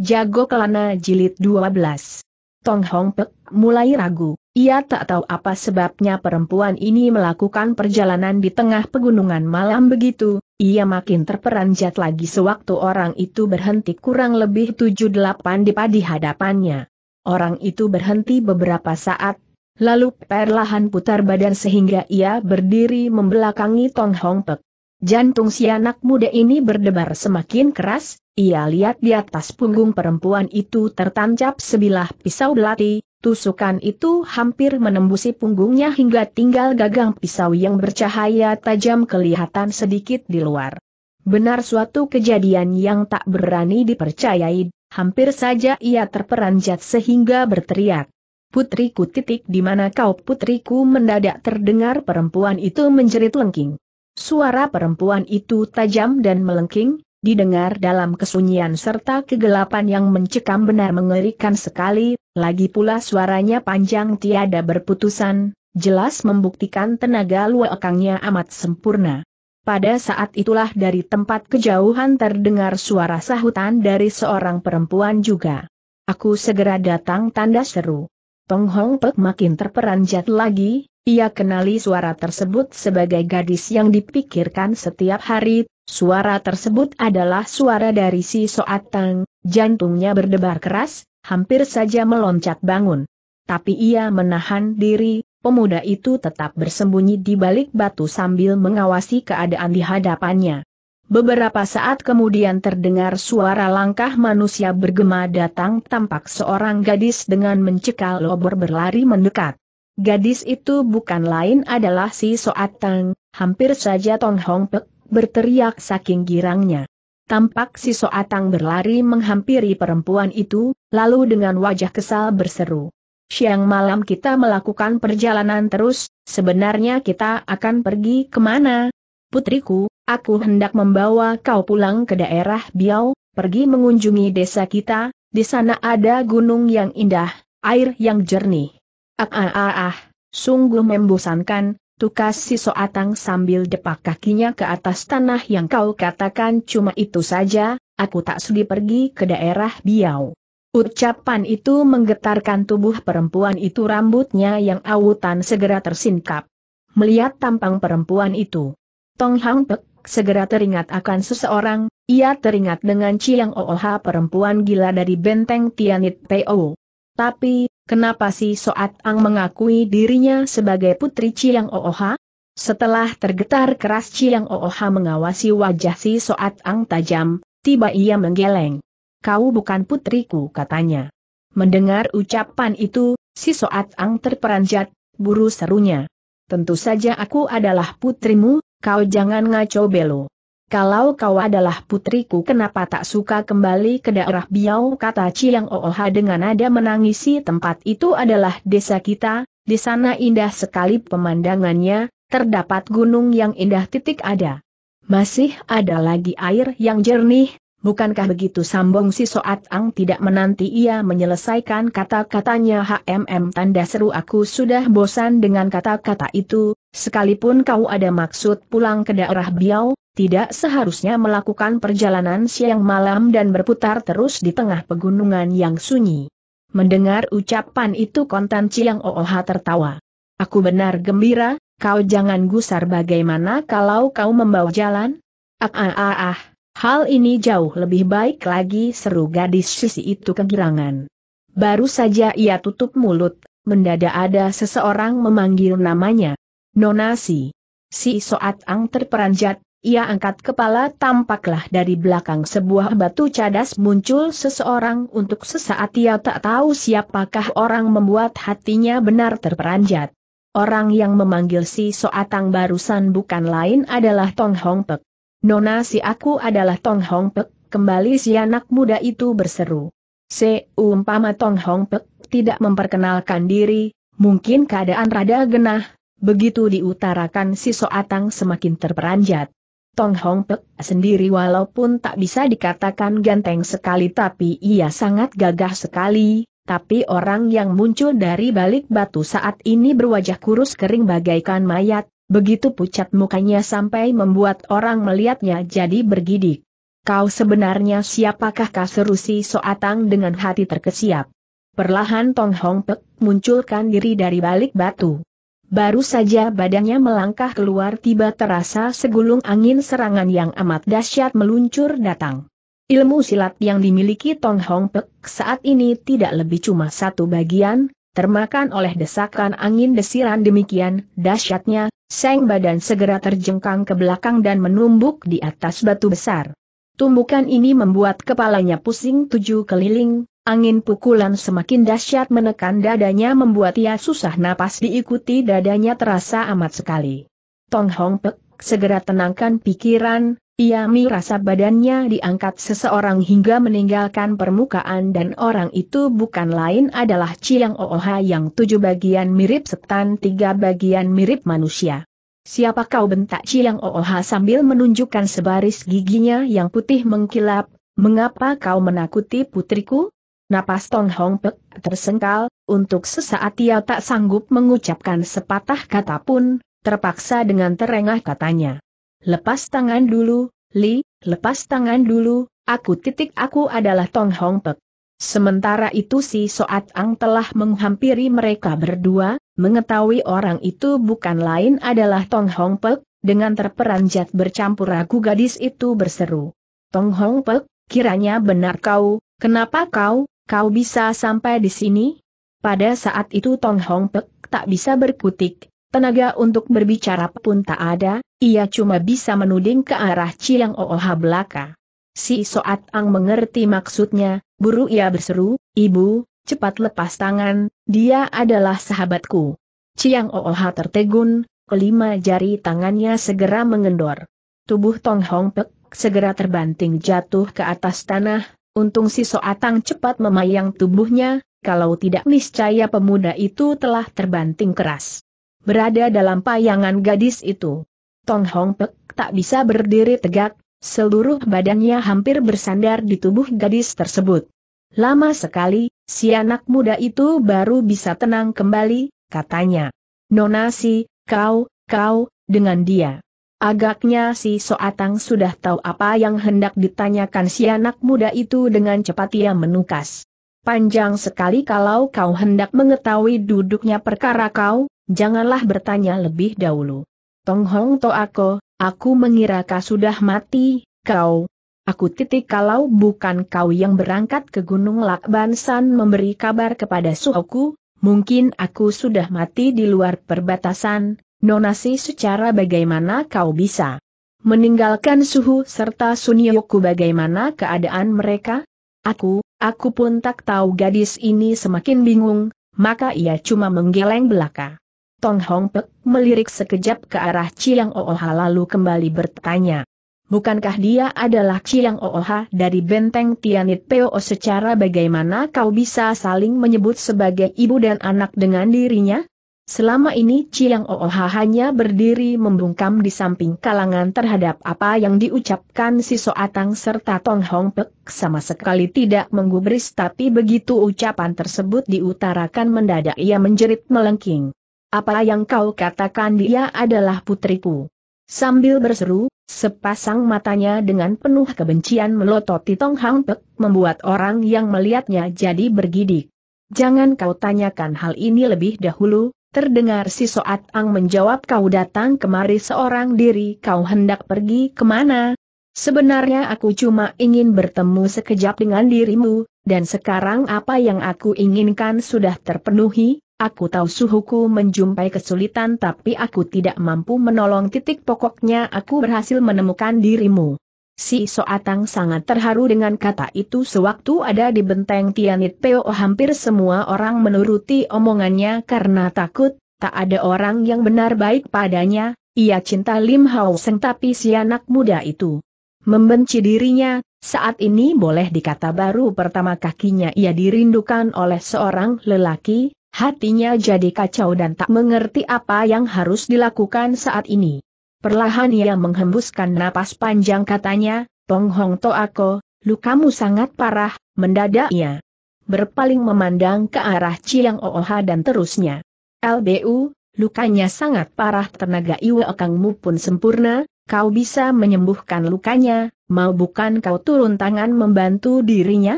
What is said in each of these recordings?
Jago Kelana Jilid 12. Tong Hong Pek mulai ragu, ia tak tahu apa sebabnya perempuan ini melakukan perjalanan di tengah pegunungan malam begitu, ia makin terperanjat lagi sewaktu orang itu berhenti kurang lebih 7-8 di di hadapannya. Orang itu berhenti beberapa saat, lalu perlahan putar badan sehingga ia berdiri membelakangi Tong Hong Pek. Jantung si anak muda ini berdebar semakin keras, ia lihat di atas punggung perempuan itu tertancap sebilah pisau belati, tusukan itu hampir menembusi punggungnya hingga tinggal gagang pisau yang bercahaya tajam kelihatan sedikit di luar. Benar suatu kejadian yang tak berani dipercayai, hampir saja ia terperanjat sehingga berteriak. Putriku titik di mana kau putriku mendadak terdengar perempuan itu menjerit lengking. Suara perempuan itu tajam dan melengking, didengar dalam kesunyian serta kegelapan yang mencekam benar mengerikan sekali, lagi pula suaranya panjang tiada berputusan, jelas membuktikan tenaga luakangnya amat sempurna. Pada saat itulah dari tempat kejauhan terdengar suara sahutan dari seorang perempuan juga. Aku segera datang tanda seru. Tong Hong Pek makin terperanjat lagi, ia kenali suara tersebut sebagai gadis yang dipikirkan setiap hari, suara tersebut adalah suara dari si Soatang, jantungnya berdebar keras, hampir saja meloncat bangun. Tapi ia menahan diri, pemuda itu tetap bersembunyi di balik batu sambil mengawasi keadaan di hadapannya. Beberapa saat kemudian terdengar suara langkah manusia bergema datang tampak seorang gadis dengan mencekal obor berlari mendekat. Gadis itu bukan lain adalah si Soat Tang, hampir saja Tong Hong Pek berteriak saking girangnya. Tampak si Soat Tang berlari menghampiri perempuan itu, lalu dengan wajah kesal berseru. Siang malam kita melakukan perjalanan terus, sebenarnya kita akan pergi kemana? Putriku, aku hendak membawa kau pulang ke daerah Biau, pergi mengunjungi desa kita, di sana ada gunung yang indah, air yang jernih. Ah ah ah ah, sungguh membosankan, tukas si soatang sambil depak kakinya ke atas tanah yang kau katakan cuma itu saja, aku tak sudi pergi ke daerah Biau. Ucapan itu menggetarkan tubuh perempuan itu rambutnya yang awutan segera tersingkap. Melihat tampang perempuan itu, Tong Hang Pek segera teringat akan seseorang, ia teringat dengan Chiang Ooha perempuan gila dari benteng Tianit Peo. Tapi, Kenapa si Soat Ang mengakui dirinya sebagai putri Chiang Ooha? Setelah tergetar keras Chiang Ooha mengawasi wajah si Soat Ang tajam, tiba ia menggeleng. Kau bukan putriku katanya. Mendengar ucapan itu, si Soat Ang terperanjat, buru serunya. Tentu saja aku adalah putrimu, kau jangan ngaco belo. Kalau kau adalah putriku kenapa tak suka kembali ke daerah Biau kata Chiang Ooha dengan nada menangisi tempat itu adalah desa kita, di sana indah sekali pemandangannya, terdapat gunung yang indah titik ada. Masih ada lagi air yang jernih, bukankah begitu sambung si Soat Ang tidak menanti ia menyelesaikan kata-katanya HMM tanda seru aku sudah bosan dengan kata-kata itu, Sekalipun kau ada maksud pulang ke daerah Biau, tidak seharusnya melakukan perjalanan siang malam dan berputar terus di tengah pegunungan yang sunyi. Mendengar ucapan itu kontan Ciang Ooha tertawa. Aku benar gembira, kau jangan gusar bagaimana kalau kau membawa jalan? Ah ah ah ah, hal ini jauh lebih baik lagi seru gadis sisi itu kegirangan. Baru saja ia tutup mulut, mendadak ada seseorang memanggil namanya. Nonasi. Si Soat Ang terperanjat, ia angkat kepala tampaklah dari belakang sebuah batu cadas muncul seseorang untuk sesaat ia tak tahu siapakah orang membuat hatinya benar terperanjat. Orang yang memanggil si Soat Ang barusan bukan lain adalah Tong Hong Pek. Nona si aku adalah Tong Hong Pek, kembali si anak muda itu berseru. Seumpama Tong Hong Pek tidak memperkenalkan diri, mungkin keadaan rada genah, Begitu diutarakan si Soatang semakin terperanjat. Tong Hong Pek sendiri walaupun tak bisa dikatakan ganteng sekali tapi ia sangat gagah sekali, tapi orang yang muncul dari balik batu saat ini berwajah kurus kering bagaikan mayat, begitu pucat mukanya sampai membuat orang melihatnya jadi bergidik. Kau sebenarnya siapakah kaseru si Soatang dengan hati terkesiap. Perlahan Tong Hong Pek munculkan diri dari balik batu. Baru saja badannya melangkah keluar tiba terasa segulung angin serangan yang amat dahsyat meluncur datang. Ilmu silat yang dimiliki Tong Hong Pek saat ini tidak lebih cuma satu bagian, termakan oleh desakan angin desiran demikian dahsyatnya, seng badan segera terjengkang ke belakang dan menumbuk di atas batu besar. Tumbukan ini membuat kepalanya pusing tujuh keliling, Angin pukulan semakin dahsyat menekan dadanya membuat ia susah napas diikuti dadanya terasa amat sekali. Tong Hong Pek segera tenangkan pikiran, ia merasa badannya diangkat seseorang hingga meninggalkan permukaan dan orang itu bukan lain adalah Chiang Ooha yang tujuh bagian mirip setan tiga bagian mirip manusia. Siapa kau bentak Chiang Ooha sambil menunjukkan sebaris giginya yang putih mengkilap, mengapa kau menakuti putriku? Napas Tong Hong Pek tersengkal, untuk sesaat ia tak sanggup mengucapkan sepatah kata pun, terpaksa dengan terengah katanya. Lepas tangan dulu, Li, lepas tangan dulu, aku titik aku adalah Tong Hong Pek. Sementara itu si Soat Ang telah menghampiri mereka berdua, mengetahui orang itu bukan lain adalah Tong Hong Pek, dengan terperanjat bercampur ragu gadis itu berseru. Tong Hong Pek, kiranya benar kau, kenapa kau, Kau bisa sampai di sini? Pada saat itu Tong Hong Pek tak bisa berkutik, tenaga untuk berbicara pun tak ada, ia cuma bisa menuding ke arah Chiang Ooha belaka. Si Soat Ang mengerti maksudnya, buru ia berseru, Ibu, cepat lepas tangan, dia adalah sahabatku. Chiang Ooha tertegun, kelima jari tangannya segera mengendor. Tubuh Tong Hong Pek segera terbanting jatuh ke atas tanah, Untung si Soatang cepat memayang tubuhnya, kalau tidak niscaya pemuda itu telah terbanting keras. Berada dalam payangan gadis itu. Tong Hong Pek tak bisa berdiri tegak, seluruh badannya hampir bersandar di tubuh gadis tersebut. Lama sekali, si anak muda itu baru bisa tenang kembali, katanya. Nona si, kau, kau, dengan dia. Agaknya si Soatang sudah tahu apa yang hendak ditanyakan si anak muda itu dengan cepat ia menukas. Panjang sekali kalau kau hendak mengetahui duduknya perkara kau, janganlah bertanya lebih dahulu. Tong Hong To Ako, aku mengira kau sudah mati, kau. Aku titik kalau bukan kau yang berangkat ke Gunung Lakbansan memberi kabar kepada suku, mungkin aku sudah mati di luar perbatasan, Nonasi secara bagaimana kau bisa meninggalkan suhu serta sunyoku bagaimana keadaan mereka? Aku, aku pun tak tahu gadis ini semakin bingung, maka ia cuma menggeleng belaka. Tong Hong Pek melirik sekejap ke arah Chiang Ooha lalu kembali bertanya. Bukankah dia adalah Chiang Ooha dari benteng Tianit Peo secara bagaimana kau bisa saling menyebut sebagai ibu dan anak dengan dirinya? Selama ini Chiang Ooh hanya berdiri membungkam di samping kalangan terhadap apa yang diucapkan si Soatang serta Tong Hong Pek sama sekali tidak menggubris tapi begitu ucapan tersebut diutarakan mendadak ia menjerit melengking. Apa yang kau katakan dia adalah putriku. Sambil berseru, sepasang matanya dengan penuh kebencian melototi Tong hong Pek membuat orang yang melihatnya jadi bergidik. Jangan kau tanyakan hal ini lebih dahulu, Terdengar si Soat Ang menjawab kau datang kemari seorang diri kau hendak pergi kemana? Sebenarnya aku cuma ingin bertemu sekejap dengan dirimu, dan sekarang apa yang aku inginkan sudah terpenuhi, Aku tahu suhuku menjumpai kesulitan tapi aku tidak mampu menolong titik pokoknya aku berhasil menemukan dirimu. Si Soatang sangat terharu dengan kata itu sewaktu ada di benteng Tianit Peo hampir semua orang menuruti omongannya karena takut, tak ada orang yang benar baik padanya, ia cinta Lim Hao Seng tapi si anak muda itu membenci dirinya, saat ini boleh dikata baru pertama kakinya ia dirindukan oleh seorang lelaki, hatinya jadi kacau dan tak mengerti apa yang harus dilakukan saat ini. Perlahan ia menghembuskan napas panjang katanya, Pong Hong To Ako, lukamu sangat parah, mendadak ia. Berpaling memandang ke arah Chiang Ooha dan terusnya. LBU, lukanya sangat parah tenaga Iwa Kangmu pun sempurna, kau bisa menyembuhkan lukanya, mau bukan kau turun tangan membantu dirinya?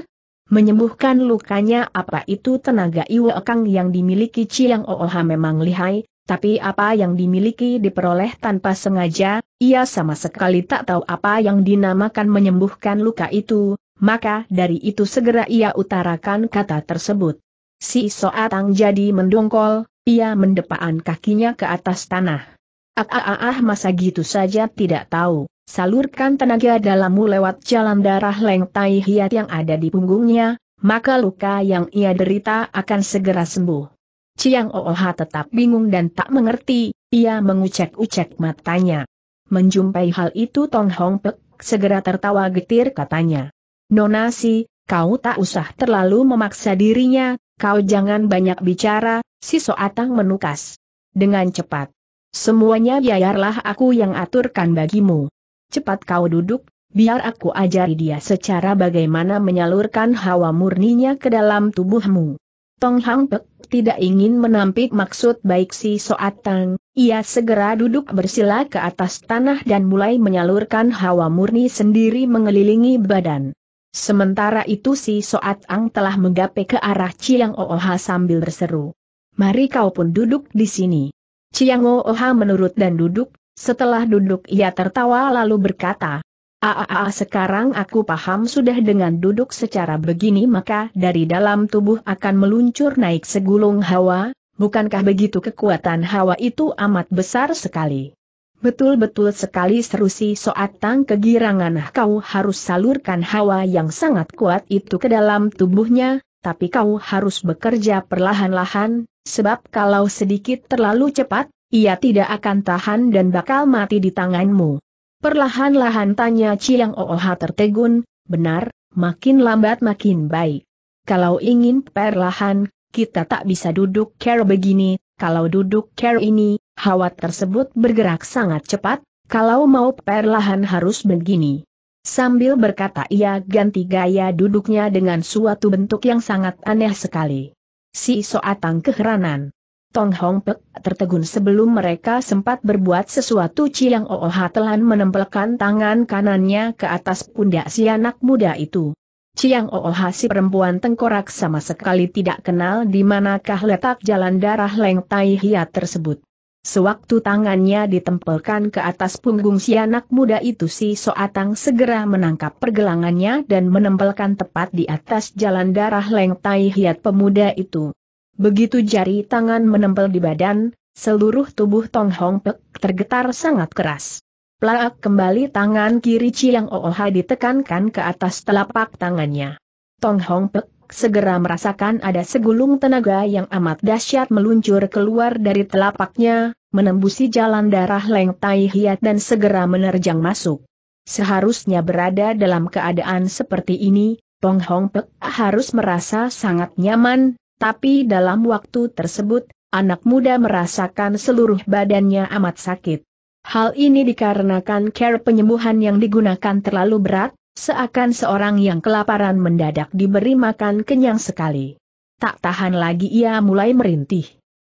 Menyembuhkan lukanya apa itu tenaga Iwa Kang yang dimiliki Chiang Ooha memang lihai, tapi apa yang dimiliki diperoleh tanpa sengaja, ia sama sekali tak tahu apa yang dinamakan menyembuhkan luka itu, maka dari itu segera ia utarakan kata tersebut. Si Soatang jadi mendongkol, ia mendepaan kakinya ke atas tanah. Ah, ah, ah, ah masa gitu saja tidak tahu, salurkan tenaga dalammu lewat jalan darah Leng Tai Hiat yang ada di punggungnya, maka luka yang ia derita akan segera sembuh. Ciang Ooha tetap bingung dan tak mengerti, ia mengucek-ucek matanya. Menjumpai hal itu Tong Hong Pek, segera tertawa getir katanya. Nona si, kau tak usah terlalu memaksa dirinya, kau jangan banyak bicara, si Soatang menukas. Dengan cepat. Semuanya biarlah aku yang aturkan bagimu. Cepat kau duduk, biar aku ajari dia secara bagaimana menyalurkan hawa murninya ke dalam tubuhmu. Tong Hang Pek tidak ingin menampik maksud baik si Soat Tang, ia segera duduk bersila ke atas tanah dan mulai menyalurkan hawa murni sendiri mengelilingi badan. Sementara itu si Soat Ang telah menggapai ke arah Chiang Ooha sambil berseru. Mari kau pun duduk di sini. Chiang Ooha menurut dan duduk, setelah duduk ia tertawa lalu berkata, Aa sekarang aku paham sudah dengan duduk secara begini maka dari dalam tubuh akan meluncur naik segulung hawa, bukankah begitu kekuatan hawa itu amat besar sekali? Betul-betul sekali serusi si tang kegirangan kau harus salurkan hawa yang sangat kuat itu ke dalam tubuhnya, tapi kau harus bekerja perlahan-lahan, sebab kalau sedikit terlalu cepat, ia tidak akan tahan dan bakal mati di tanganmu. Perlahan-lahan tanya Chiang Ooha tertegun, benar, makin lambat makin baik. Kalau ingin perlahan, kita tak bisa duduk care begini, kalau duduk care ini, hawa tersebut bergerak sangat cepat, kalau mau perlahan harus begini. Sambil berkata ia ganti gaya duduknya dengan suatu bentuk yang sangat aneh sekali. Si Soatang keheranan. Tong Hong Pek tertegun sebelum mereka sempat berbuat sesuatu Chiang Ooha telan menempelkan tangan kanannya ke atas pundak si anak muda itu. Chiang Ha si perempuan tengkorak sama sekali tidak kenal di manakah letak jalan darah Leng Tai Hia tersebut. Sewaktu tangannya ditempelkan ke atas punggung si anak muda itu si Soatang segera menangkap pergelangannya dan menempelkan tepat di atas jalan darah Leng Tai Hiat pemuda itu. Begitu jari tangan menempel di badan, seluruh tubuh Tong Hong Pek tergetar sangat keras. Plak kembali tangan kiri Chiang Ooha ditekankan ke atas telapak tangannya. Tong Hong Pek segera merasakan ada segulung tenaga yang amat dahsyat meluncur keluar dari telapaknya, menembusi jalan darah Leng Tai Hiat dan segera menerjang masuk. Seharusnya berada dalam keadaan seperti ini, Tong Hong Pek harus merasa sangat nyaman, tapi dalam waktu tersebut, anak muda merasakan seluruh badannya amat sakit. Hal ini dikarenakan care penyembuhan yang digunakan terlalu berat, seakan seorang yang kelaparan mendadak diberi makan kenyang sekali. Tak tahan lagi ia mulai merintih.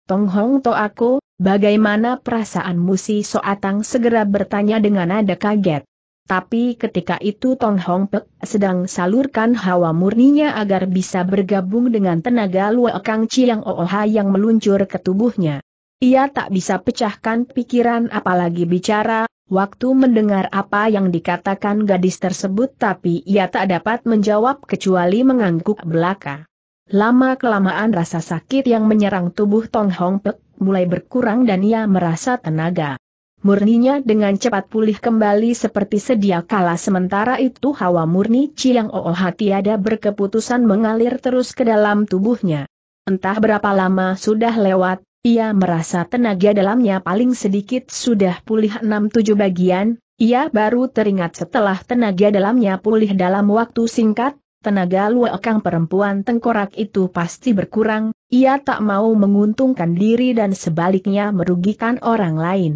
Tong Hong To aku, bagaimana perasaanmu si Soatang segera bertanya dengan nada kaget. Tapi ketika itu Tong Hong Pek sedang salurkan hawa murninya agar bisa bergabung dengan tenaga Lua Kang Chiang Ooha yang meluncur ke tubuhnya. Ia tak bisa pecahkan pikiran apalagi bicara, waktu mendengar apa yang dikatakan gadis tersebut tapi ia tak dapat menjawab kecuali mengangguk belaka. Lama-kelamaan rasa sakit yang menyerang tubuh Tong Hong Pek mulai berkurang dan ia merasa tenaga murninya dengan cepat pulih kembali seperti sedia kala sementara itu hawa murni Ciang Ooha tiada berkeputusan mengalir terus ke dalam tubuhnya. Entah berapa lama sudah lewat, ia merasa tenaga dalamnya paling sedikit sudah pulih 6-7 bagian, ia baru teringat setelah tenaga dalamnya pulih dalam waktu singkat, tenaga luakang perempuan tengkorak itu pasti berkurang, ia tak mau menguntungkan diri dan sebaliknya merugikan orang lain.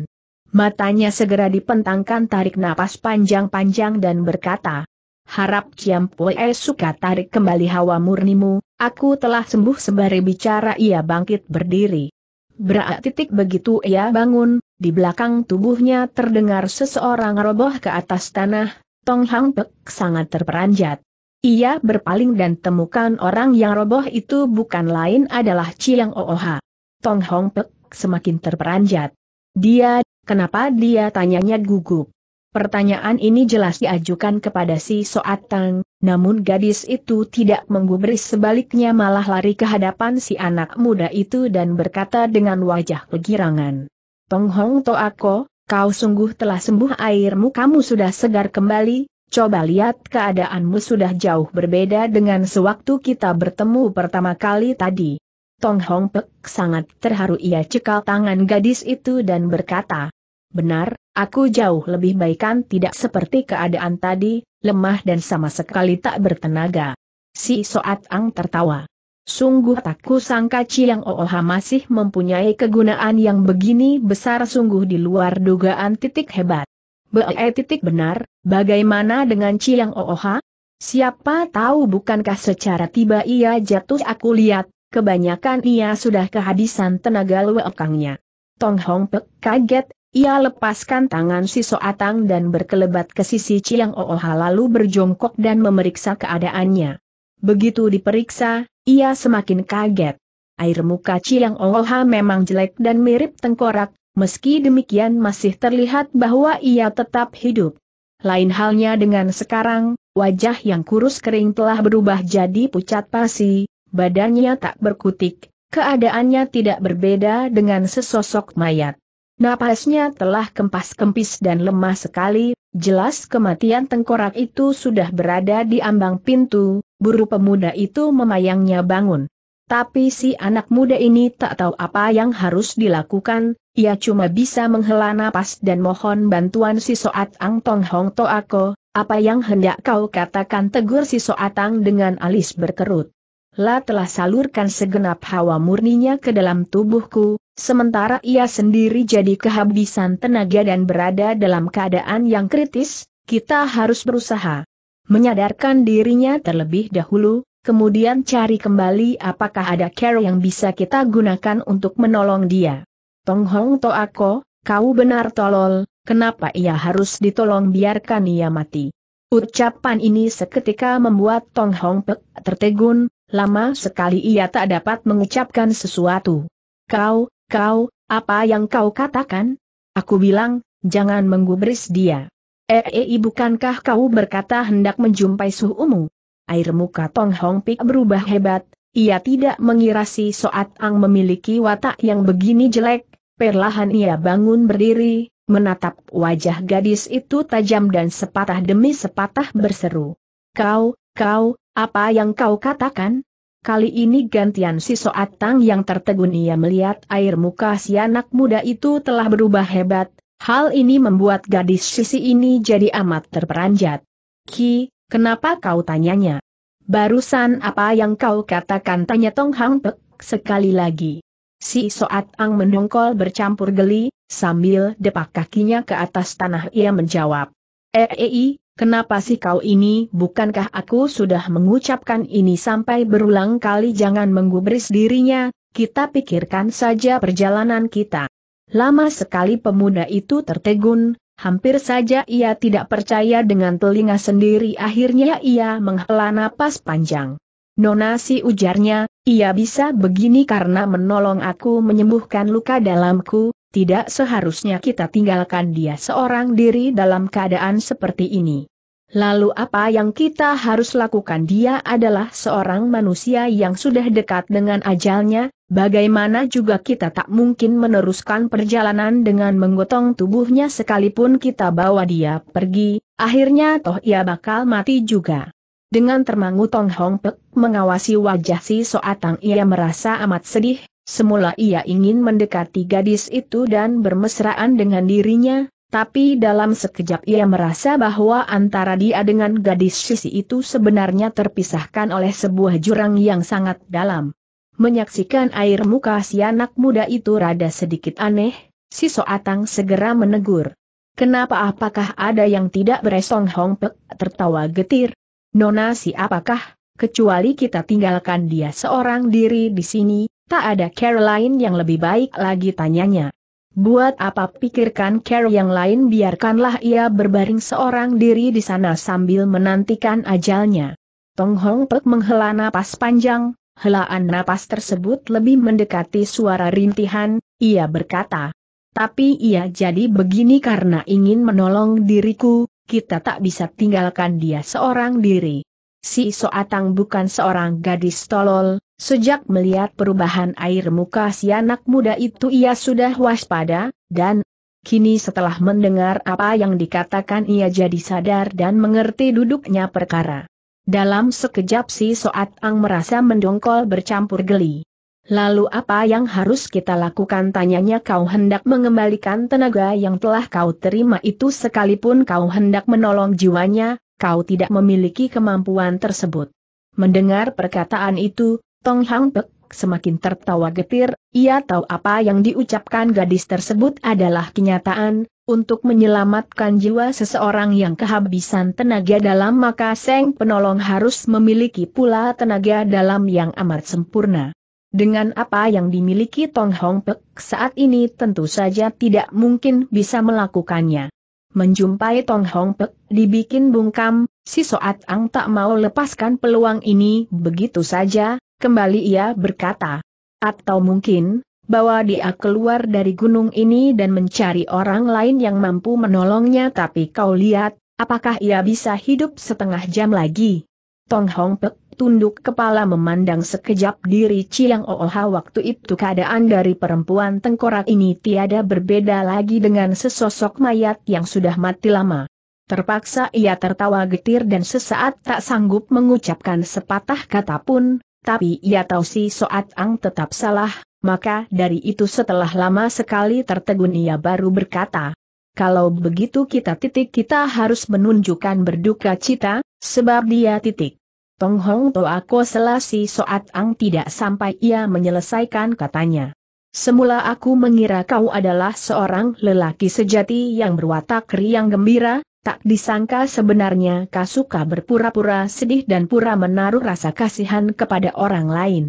Matanya segera dipentangkan tarik napas panjang-panjang dan berkata, Harap Ciam Pue suka tarik kembali hawa murnimu, aku telah sembuh sembari bicara ia bangkit berdiri. Berat titik begitu ia bangun, di belakang tubuhnya terdengar seseorang roboh ke atas tanah, Tong Hang Pek sangat terperanjat. Ia berpaling dan temukan orang yang roboh itu bukan lain adalah Chiang Ooha. Tong Hong Pek semakin terperanjat. Dia, kenapa dia tanyanya gugup? Pertanyaan ini jelas diajukan kepada si Soatang, namun gadis itu tidak menggubris sebaliknya malah lari ke hadapan si anak muda itu dan berkata dengan wajah kegirangan. Penghong Toako, kau sungguh telah sembuh airmu kamu sudah segar kembali, coba lihat keadaanmu sudah jauh berbeda dengan sewaktu kita bertemu pertama kali tadi. Tong Hong Pek sangat terharu ia cekal tangan gadis itu dan berkata, Benar, aku jauh lebih baikan tidak seperti keadaan tadi, lemah dan sama sekali tak bertenaga. Si Soat Ang tertawa. Sungguh tak kusangka Chiang Ooha masih mempunyai kegunaan yang begini besar sungguh di luar dugaan titik hebat. Be eh, titik benar, bagaimana dengan Chiang Ooha? Siapa tahu bukankah secara tiba ia jatuh aku lihat, kebanyakan ia sudah kehabisan tenaga luekangnya. Tong Hong Pek kaget, ia lepaskan tangan si Soatang dan berkelebat ke sisi Chiang Ooha lalu berjongkok dan memeriksa keadaannya. Begitu diperiksa, ia semakin kaget. Air muka Chiang Ooha memang jelek dan mirip tengkorak, meski demikian masih terlihat bahwa ia tetap hidup. Lain halnya dengan sekarang, wajah yang kurus kering telah berubah jadi pucat pasi, badannya tak berkutik, keadaannya tidak berbeda dengan sesosok mayat. Napasnya telah kempas-kempis dan lemah sekali, jelas kematian tengkorak itu sudah berada di ambang pintu, buru pemuda itu memayangnya bangun. Tapi si anak muda ini tak tahu apa yang harus dilakukan, ia cuma bisa menghela napas dan mohon bantuan si Soat Ang Tong Hong Toako, apa yang hendak kau katakan tegur si Soatang dengan alis berkerut. La telah salurkan segenap hawa murninya ke dalam tubuhku, sementara ia sendiri jadi kehabisan tenaga dan berada dalam keadaan yang kritis, kita harus berusaha menyadarkan dirinya terlebih dahulu, kemudian cari kembali apakah ada care yang bisa kita gunakan untuk menolong dia. Tong Hong Toako, kau benar tolol, kenapa ia harus ditolong biarkan ia mati? Ucapan ini seketika membuat Tong Hong Pek tertegun, Lama sekali ia tak dapat mengucapkan sesuatu. Kau, kau, apa yang kau katakan? Aku bilang, jangan menggubris dia. Ee, eh, eh, eh, bukankah kau berkata hendak menjumpai suhumu? Air muka Tong Hong Pik berubah hebat, ia tidak mengira si Soat Ang memiliki watak yang begini jelek, perlahan ia bangun berdiri, menatap wajah gadis itu tajam dan sepatah demi sepatah berseru. Kau, kau, apa yang kau katakan? Kali ini gantian si Soatang yang tertegun ia melihat air muka si anak muda itu telah berubah hebat, hal ini membuat gadis sisi ini jadi amat terperanjat. Ki, kenapa kau tanyanya? Barusan apa yang kau katakan tanya Tong Hang Pek, sekali lagi. Si Soatang Ang mendongkol bercampur geli, sambil depak kakinya ke atas tanah ia menjawab. Eei, eh, eh, Kenapa sih kau ini, bukankah aku sudah mengucapkan ini sampai berulang kali jangan menggubris dirinya, kita pikirkan saja perjalanan kita. Lama sekali pemuda itu tertegun, hampir saja ia tidak percaya dengan telinga sendiri akhirnya ia menghela napas panjang. Nona si ujarnya, ia bisa begini karena menolong aku menyembuhkan luka dalamku, tidak seharusnya kita tinggalkan dia seorang diri dalam keadaan seperti ini. Lalu apa yang kita harus lakukan dia adalah seorang manusia yang sudah dekat dengan ajalnya, bagaimana juga kita tak mungkin meneruskan perjalanan dengan menggotong tubuhnya sekalipun kita bawa dia pergi, akhirnya toh ia bakal mati juga. Dengan termangu Tong Hong Pek mengawasi wajah si Soatang ia merasa amat sedih, Semula ia ingin mendekati gadis itu dan bermesraan dengan dirinya, tapi dalam sekejap ia merasa bahwa antara dia dengan gadis sisi itu sebenarnya terpisahkan oleh sebuah jurang yang sangat dalam. Menyaksikan air muka si anak muda itu rada sedikit aneh, si Soatang segera menegur. Kenapa apakah ada yang tidak beresong Hong Pek tertawa getir? Nona si apakah, kecuali kita tinggalkan dia seorang diri di sini, Tak ada lain yang lebih baik lagi tanyanya. Buat apa pikirkan care yang lain biarkanlah ia berbaring seorang diri di sana sambil menantikan ajalnya. Tong Hong Pek menghela napas panjang, helaan napas tersebut lebih mendekati suara rintihan, ia berkata. Tapi ia jadi begini karena ingin menolong diriku, kita tak bisa tinggalkan dia seorang diri si Soatang bukan seorang gadis tolol, sejak melihat perubahan air muka si anak muda itu ia sudah waspada, dan Kini setelah mendengar apa yang dikatakan ia jadi sadar dan mengerti duduknya perkara. Dalam sekejap si Soatang merasa mendongkol bercampur geli. Lalu apa yang harus kita lakukan tanyanya kau hendak mengembalikan tenaga yang telah kau terima itu sekalipun kau hendak menolong jiwanya, kau tidak memiliki kemampuan tersebut. Mendengar perkataan itu, Tong Hang Pek semakin tertawa getir, ia tahu apa yang diucapkan gadis tersebut adalah kenyataan, untuk menyelamatkan jiwa seseorang yang kehabisan tenaga dalam maka Seng penolong harus memiliki pula tenaga dalam yang amat sempurna. Dengan apa yang dimiliki Tong Hong Pek saat ini tentu saja tidak mungkin bisa melakukannya. Menjumpai Tong Hong Pek, dibikin bungkam, si Soat Ang tak mau lepaskan peluang ini begitu saja, kembali ia berkata. Atau mungkin, bawa dia keluar dari gunung ini dan mencari orang lain yang mampu menolongnya tapi kau lihat, apakah ia bisa hidup setengah jam lagi? Tong Hong Pek tunduk kepala memandang sekejap diri Chiang Ooha waktu itu keadaan dari perempuan tengkorak ini tiada berbeda lagi dengan sesosok mayat yang sudah mati lama. Terpaksa ia tertawa getir dan sesaat tak sanggup mengucapkan sepatah kata pun, tapi ia tahu si Soat Ang tetap salah, maka dari itu setelah lama sekali tertegun ia baru berkata, kalau begitu kita titik kita harus menunjukkan berduka cita, sebab dia titik Tong Hong Toako selasi soat ang tidak sampai ia menyelesaikan katanya. Semula aku mengira kau adalah seorang lelaki sejati yang berwatak riang gembira, tak disangka sebenarnya kau suka berpura-pura sedih dan pura menaruh rasa kasihan kepada orang lain.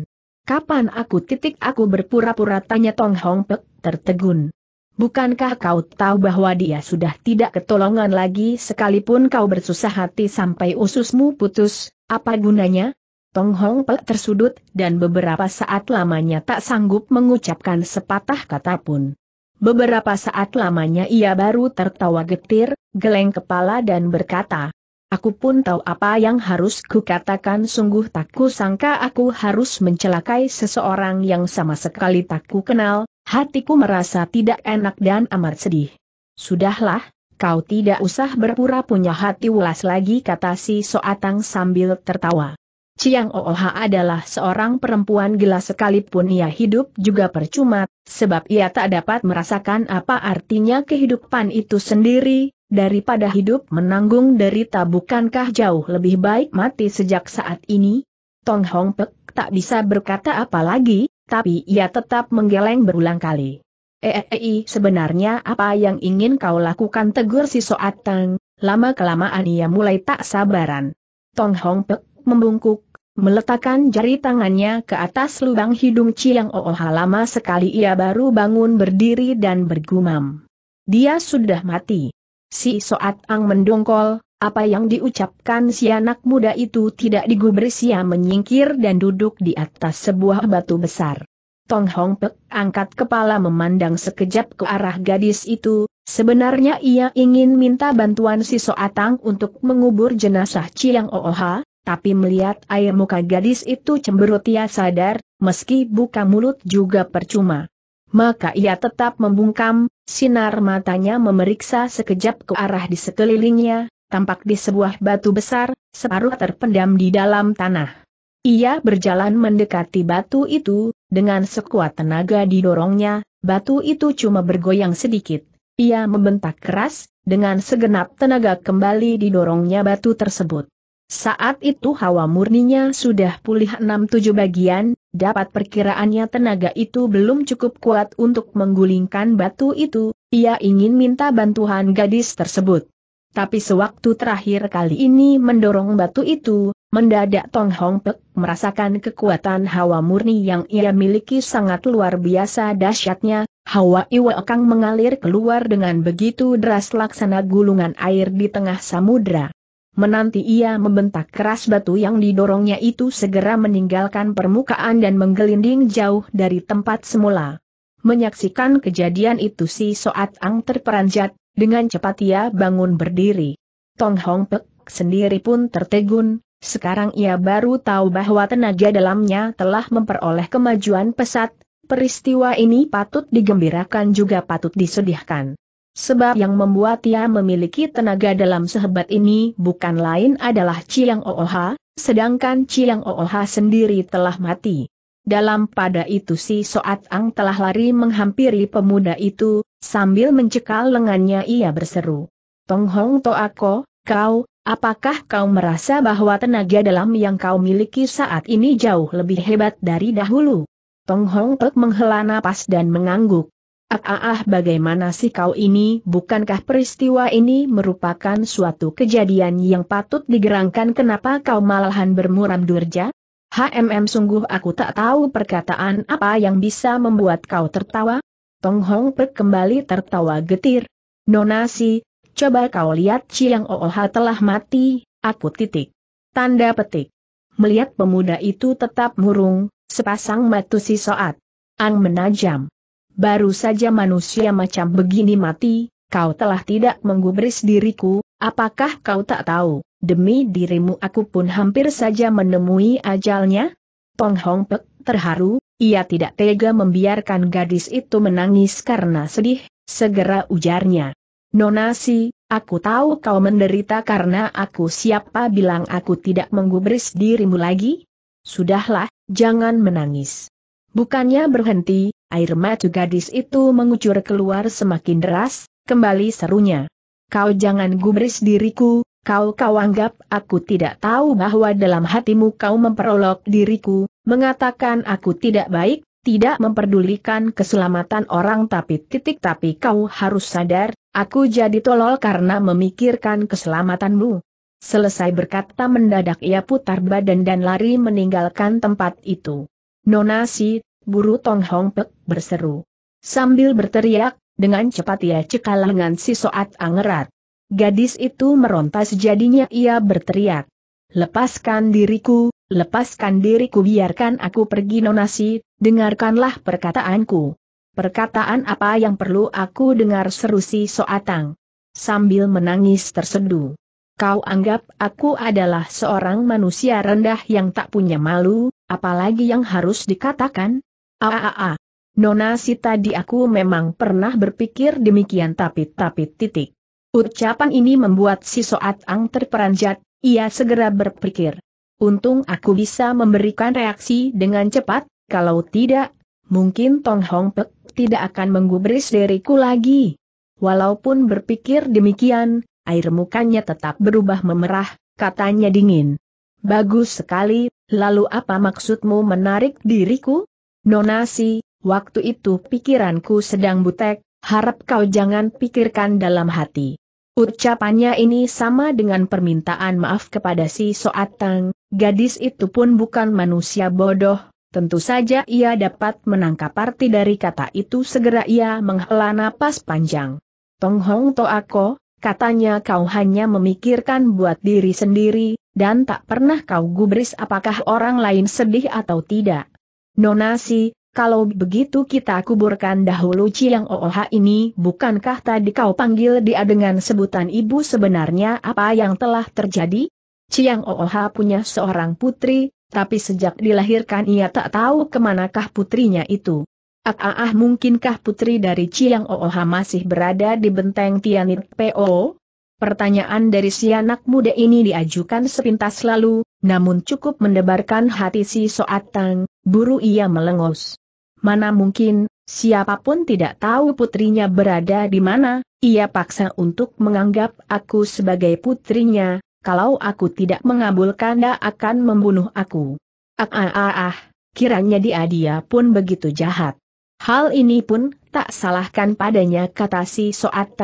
Kapan aku titik aku berpura-pura tanya Tong Hong Pek, tertegun. Bukankah kau tahu bahwa dia sudah tidak ketolongan lagi sekalipun kau bersusah hati sampai ususmu putus, apa gunanya? Tong Hong Pe tersudut dan beberapa saat lamanya tak sanggup mengucapkan sepatah kata pun. Beberapa saat lamanya ia baru tertawa getir, geleng kepala dan berkata, Aku pun tahu apa yang harus kukatakan sungguh tak kusangka aku harus mencelakai seseorang yang sama sekali tak kukenal, hatiku merasa tidak enak dan amat sedih. Sudahlah, Kau tidak usah berpura punya hati ulas lagi kata si Soatang sambil tertawa. Ciang Ooha adalah seorang perempuan gila sekalipun ia hidup juga percuma, sebab ia tak dapat merasakan apa artinya kehidupan itu sendiri, daripada hidup menanggung derita bukankah jauh lebih baik mati sejak saat ini? Tong Hong Pek tak bisa berkata apa lagi, tapi ia tetap menggeleng berulang kali. Ei, e sebenarnya apa yang ingin kau lakukan tegur si Soat Tang, lama-kelamaan ia mulai tak sabaran. Tong Hong Pek membungkuk, meletakkan jari tangannya ke atas lubang hidung Chiang Oh lama sekali ia baru bangun berdiri dan bergumam. Dia sudah mati. Si Soat Ang mendongkol, apa yang diucapkan si anak muda itu tidak digubris ia menyingkir dan duduk di atas sebuah batu besar. Tong Hong Pek angkat kepala memandang sekejap ke arah gadis itu, sebenarnya ia ingin minta bantuan si Soatang untuk mengubur jenazah Chiang Ooha, tapi melihat air muka gadis itu cemberut ia sadar, meski buka mulut juga percuma. Maka ia tetap membungkam, sinar matanya memeriksa sekejap ke arah di sekelilingnya, tampak di sebuah batu besar, separuh terpendam di dalam tanah. Ia berjalan mendekati batu itu, dengan sekuat tenaga didorongnya, batu itu cuma bergoyang sedikit. Ia membentak keras, dengan segenap tenaga kembali didorongnya batu tersebut. Saat itu hawa murninya sudah pulih 6-7 bagian, dapat perkiraannya tenaga itu belum cukup kuat untuk menggulingkan batu itu, ia ingin minta bantuan gadis tersebut. Tapi sewaktu terakhir kali ini mendorong batu itu, Mendadak Tong Hong Pek merasakan kekuatan hawa murni yang ia miliki sangat luar biasa dahsyatnya, hawa iwa kang mengalir keluar dengan begitu deras laksana gulungan air di tengah samudra. Menanti ia membentak keras batu yang didorongnya itu segera meninggalkan permukaan dan menggelinding jauh dari tempat semula. Menyaksikan kejadian itu si Soat Ang terperanjat, dengan cepat ia bangun berdiri. Tong Hong Pek sendiri pun tertegun, sekarang ia baru tahu bahwa tenaga dalamnya telah memperoleh kemajuan pesat, peristiwa ini patut digembirakan juga patut disedihkan. Sebab yang membuat ia memiliki tenaga dalam sehebat ini bukan lain adalah Chiang Ooha, sedangkan Chiang Ooha sendiri telah mati. Dalam pada itu si Soat Ang telah lari menghampiri pemuda itu, sambil mencekal lengannya ia berseru. Tong Tonghong Ako, kau, Apakah kau merasa bahwa tenaga dalam yang kau miliki saat ini jauh lebih hebat dari dahulu? Tong Hong Pek menghela napas dan mengangguk. Ah, ah, ah bagaimana sih kau ini? Bukankah peristiwa ini merupakan suatu kejadian yang patut digerangkan kenapa kau malahan bermuram durja? HMM sungguh aku tak tahu perkataan apa yang bisa membuat kau tertawa. Tong Hong Pek kembali tertawa getir. Nona si, Coba kau lihat Chiang Ooha telah mati, aku titik. Tanda petik. Melihat pemuda itu tetap murung, sepasang matu si soat. Ang menajam. Baru saja manusia macam begini mati, kau telah tidak menggubris diriku, apakah kau tak tahu, demi dirimu aku pun hampir saja menemui ajalnya? Tong Hong Pek terharu, ia tidak tega membiarkan gadis itu menangis karena sedih, segera ujarnya. Nonasi, aku tahu kau menderita karena aku siapa bilang aku tidak menggubris dirimu lagi? Sudahlah, jangan menangis. Bukannya berhenti, air mata gadis itu mengucur keluar semakin deras, kembali serunya. Kau jangan gubris diriku, kau kau anggap aku tidak tahu bahwa dalam hatimu kau memperolok diriku, mengatakan aku tidak baik, tidak memperdulikan keselamatan orang tapi titik tapi kau harus sadar, Aku jadi tolol karena memikirkan keselamatanmu. Selesai berkata mendadak ia putar badan dan lari meninggalkan tempat itu. Nona si, buru Tong Hong Pek berseru. Sambil berteriak, dengan cepat ia cekal lengan si Soat Angerat. Gadis itu merontas jadinya ia berteriak. Lepaskan diriku, lepaskan diriku biarkan aku pergi nonasi, dengarkanlah perkataanku. Perkataan apa yang perlu aku dengar seru si Soatang? Sambil menangis terseduh. Kau anggap aku adalah seorang manusia rendah yang tak punya malu, apalagi yang harus dikatakan? Aaaa. Nona si tadi aku memang pernah berpikir demikian tapi tapi titik. Ucapan ini membuat si Soatang terperanjat, ia segera berpikir. Untung aku bisa memberikan reaksi dengan cepat, kalau tidak, mungkin Tong Hong Pek tidak akan menggubris diriku lagi. Walaupun berpikir demikian, air mukanya tetap berubah memerah, katanya dingin. Bagus sekali, lalu apa maksudmu menarik diriku? Nonasi, waktu itu pikiranku sedang butek, harap kau jangan pikirkan dalam hati. Ucapannya ini sama dengan permintaan maaf kepada si Soatang, gadis itu pun bukan manusia bodoh, Tentu saja ia dapat menangkap arti dari kata itu segera ia menghela napas panjang. Tong Hong Toako, katanya kau hanya memikirkan buat diri sendiri, dan tak pernah kau gubris apakah orang lain sedih atau tidak. Nonasi, kalau begitu kita kuburkan dahulu Ciang Ooha ini bukankah tadi kau panggil dia dengan sebutan ibu sebenarnya apa yang telah terjadi? Ciang Ooha punya seorang putri, tapi sejak dilahirkan ia tak tahu kemanakah putrinya itu. Ah, ah, ah mungkinkah putri dari Chiang Ooha masih berada di benteng Tianit PO? Pertanyaan dari si anak muda ini diajukan sepintas lalu, namun cukup mendebarkan hati si Soatang, buru ia melengos. Mana mungkin, siapapun tidak tahu putrinya berada di mana, ia paksa untuk menganggap aku sebagai putrinya, kalau aku tidak mengabulkan dia akan membunuh aku. Ah ah ah, ah kiranya dia dia pun begitu jahat. Hal ini pun, tak salahkan padanya kata si Soat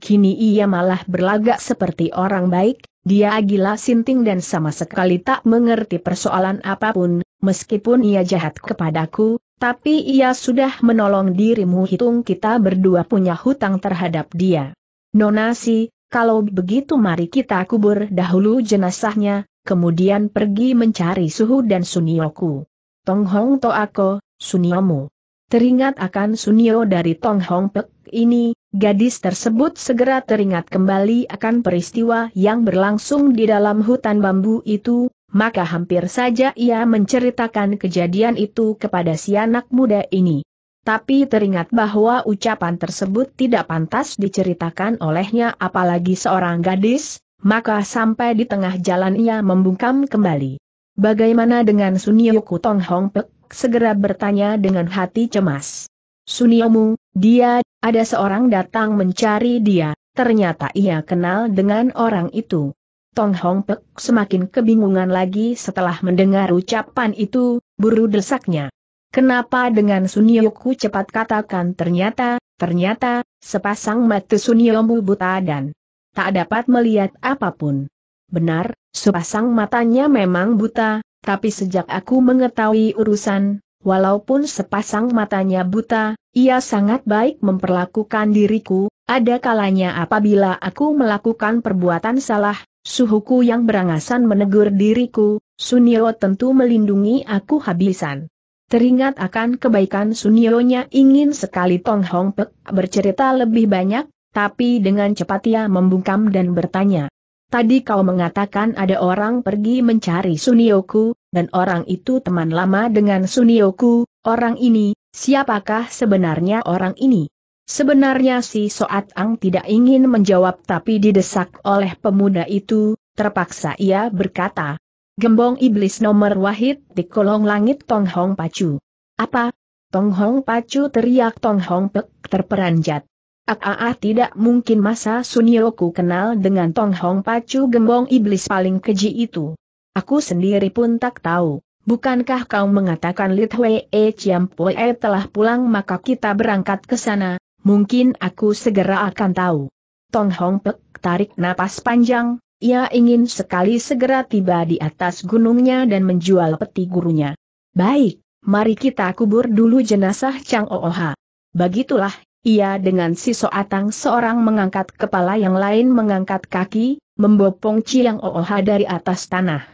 kini ia malah berlagak seperti orang baik, dia gila sinting dan sama sekali tak mengerti persoalan apapun, meskipun ia jahat kepadaku, tapi ia sudah menolong dirimu hitung kita berdua punya hutang terhadap dia. Nona si, kalau begitu mari kita kubur dahulu jenazahnya, kemudian pergi mencari Suhu dan Sunioku. Tong Hong Ako, Suniomu. Teringat akan Sunio dari Tong Hong Pek ini, gadis tersebut segera teringat kembali akan peristiwa yang berlangsung di dalam hutan bambu itu, maka hampir saja ia menceritakan kejadian itu kepada si anak muda ini tapi teringat bahwa ucapan tersebut tidak pantas diceritakan olehnya apalagi seorang gadis, maka sampai di tengah jalan ia membungkam kembali. Bagaimana dengan Sunio Tong Hong Pek? Segera bertanya dengan hati cemas. Suniomu, dia, ada seorang datang mencari dia, ternyata ia kenal dengan orang itu. Tong Hong Pek semakin kebingungan lagi setelah mendengar ucapan itu, buru desaknya. Kenapa dengan Sunyoku cepat katakan ternyata, ternyata, sepasang mata Sunyomu buta dan tak dapat melihat apapun. Benar, sepasang matanya memang buta, tapi sejak aku mengetahui urusan, walaupun sepasang matanya buta, ia sangat baik memperlakukan diriku, ada kalanya apabila aku melakukan perbuatan salah, suhuku yang berangasan menegur diriku, Sunio tentu melindungi aku habisan. Teringat akan kebaikan Sunyonya ingin sekali Tong Hong Pek bercerita lebih banyak, tapi dengan cepat ia membungkam dan bertanya. Tadi kau mengatakan ada orang pergi mencari Sunioku, dan orang itu teman lama dengan Sunioku, orang ini, siapakah sebenarnya orang ini? Sebenarnya si Soat Ang tidak ingin menjawab tapi didesak oleh pemuda itu, terpaksa ia berkata, Gembong Iblis nomor wahid di kolong langit Tong Hong Pacu. Apa? Tong Hong Pacu teriak Tong Hong Pek terperanjat. Aa ah, ah, ah, tidak mungkin masa Sunyoku kenal dengan Tong Hong Pacu gembong iblis paling keji itu. Aku sendiri pun tak tahu. Bukankah kau mengatakan Lit Hwee Chiam Poe e telah pulang maka kita berangkat ke sana, mungkin aku segera akan tahu. Tong Hong Pek tarik napas panjang, ia ingin sekali segera tiba di atas gunungnya dan menjual peti gurunya. Baik, mari kita kubur dulu jenazah Chang Ooha. Begitulah, ia dengan si Soatang seorang mengangkat kepala yang lain mengangkat kaki, membopong Chiang Ooha dari atas tanah.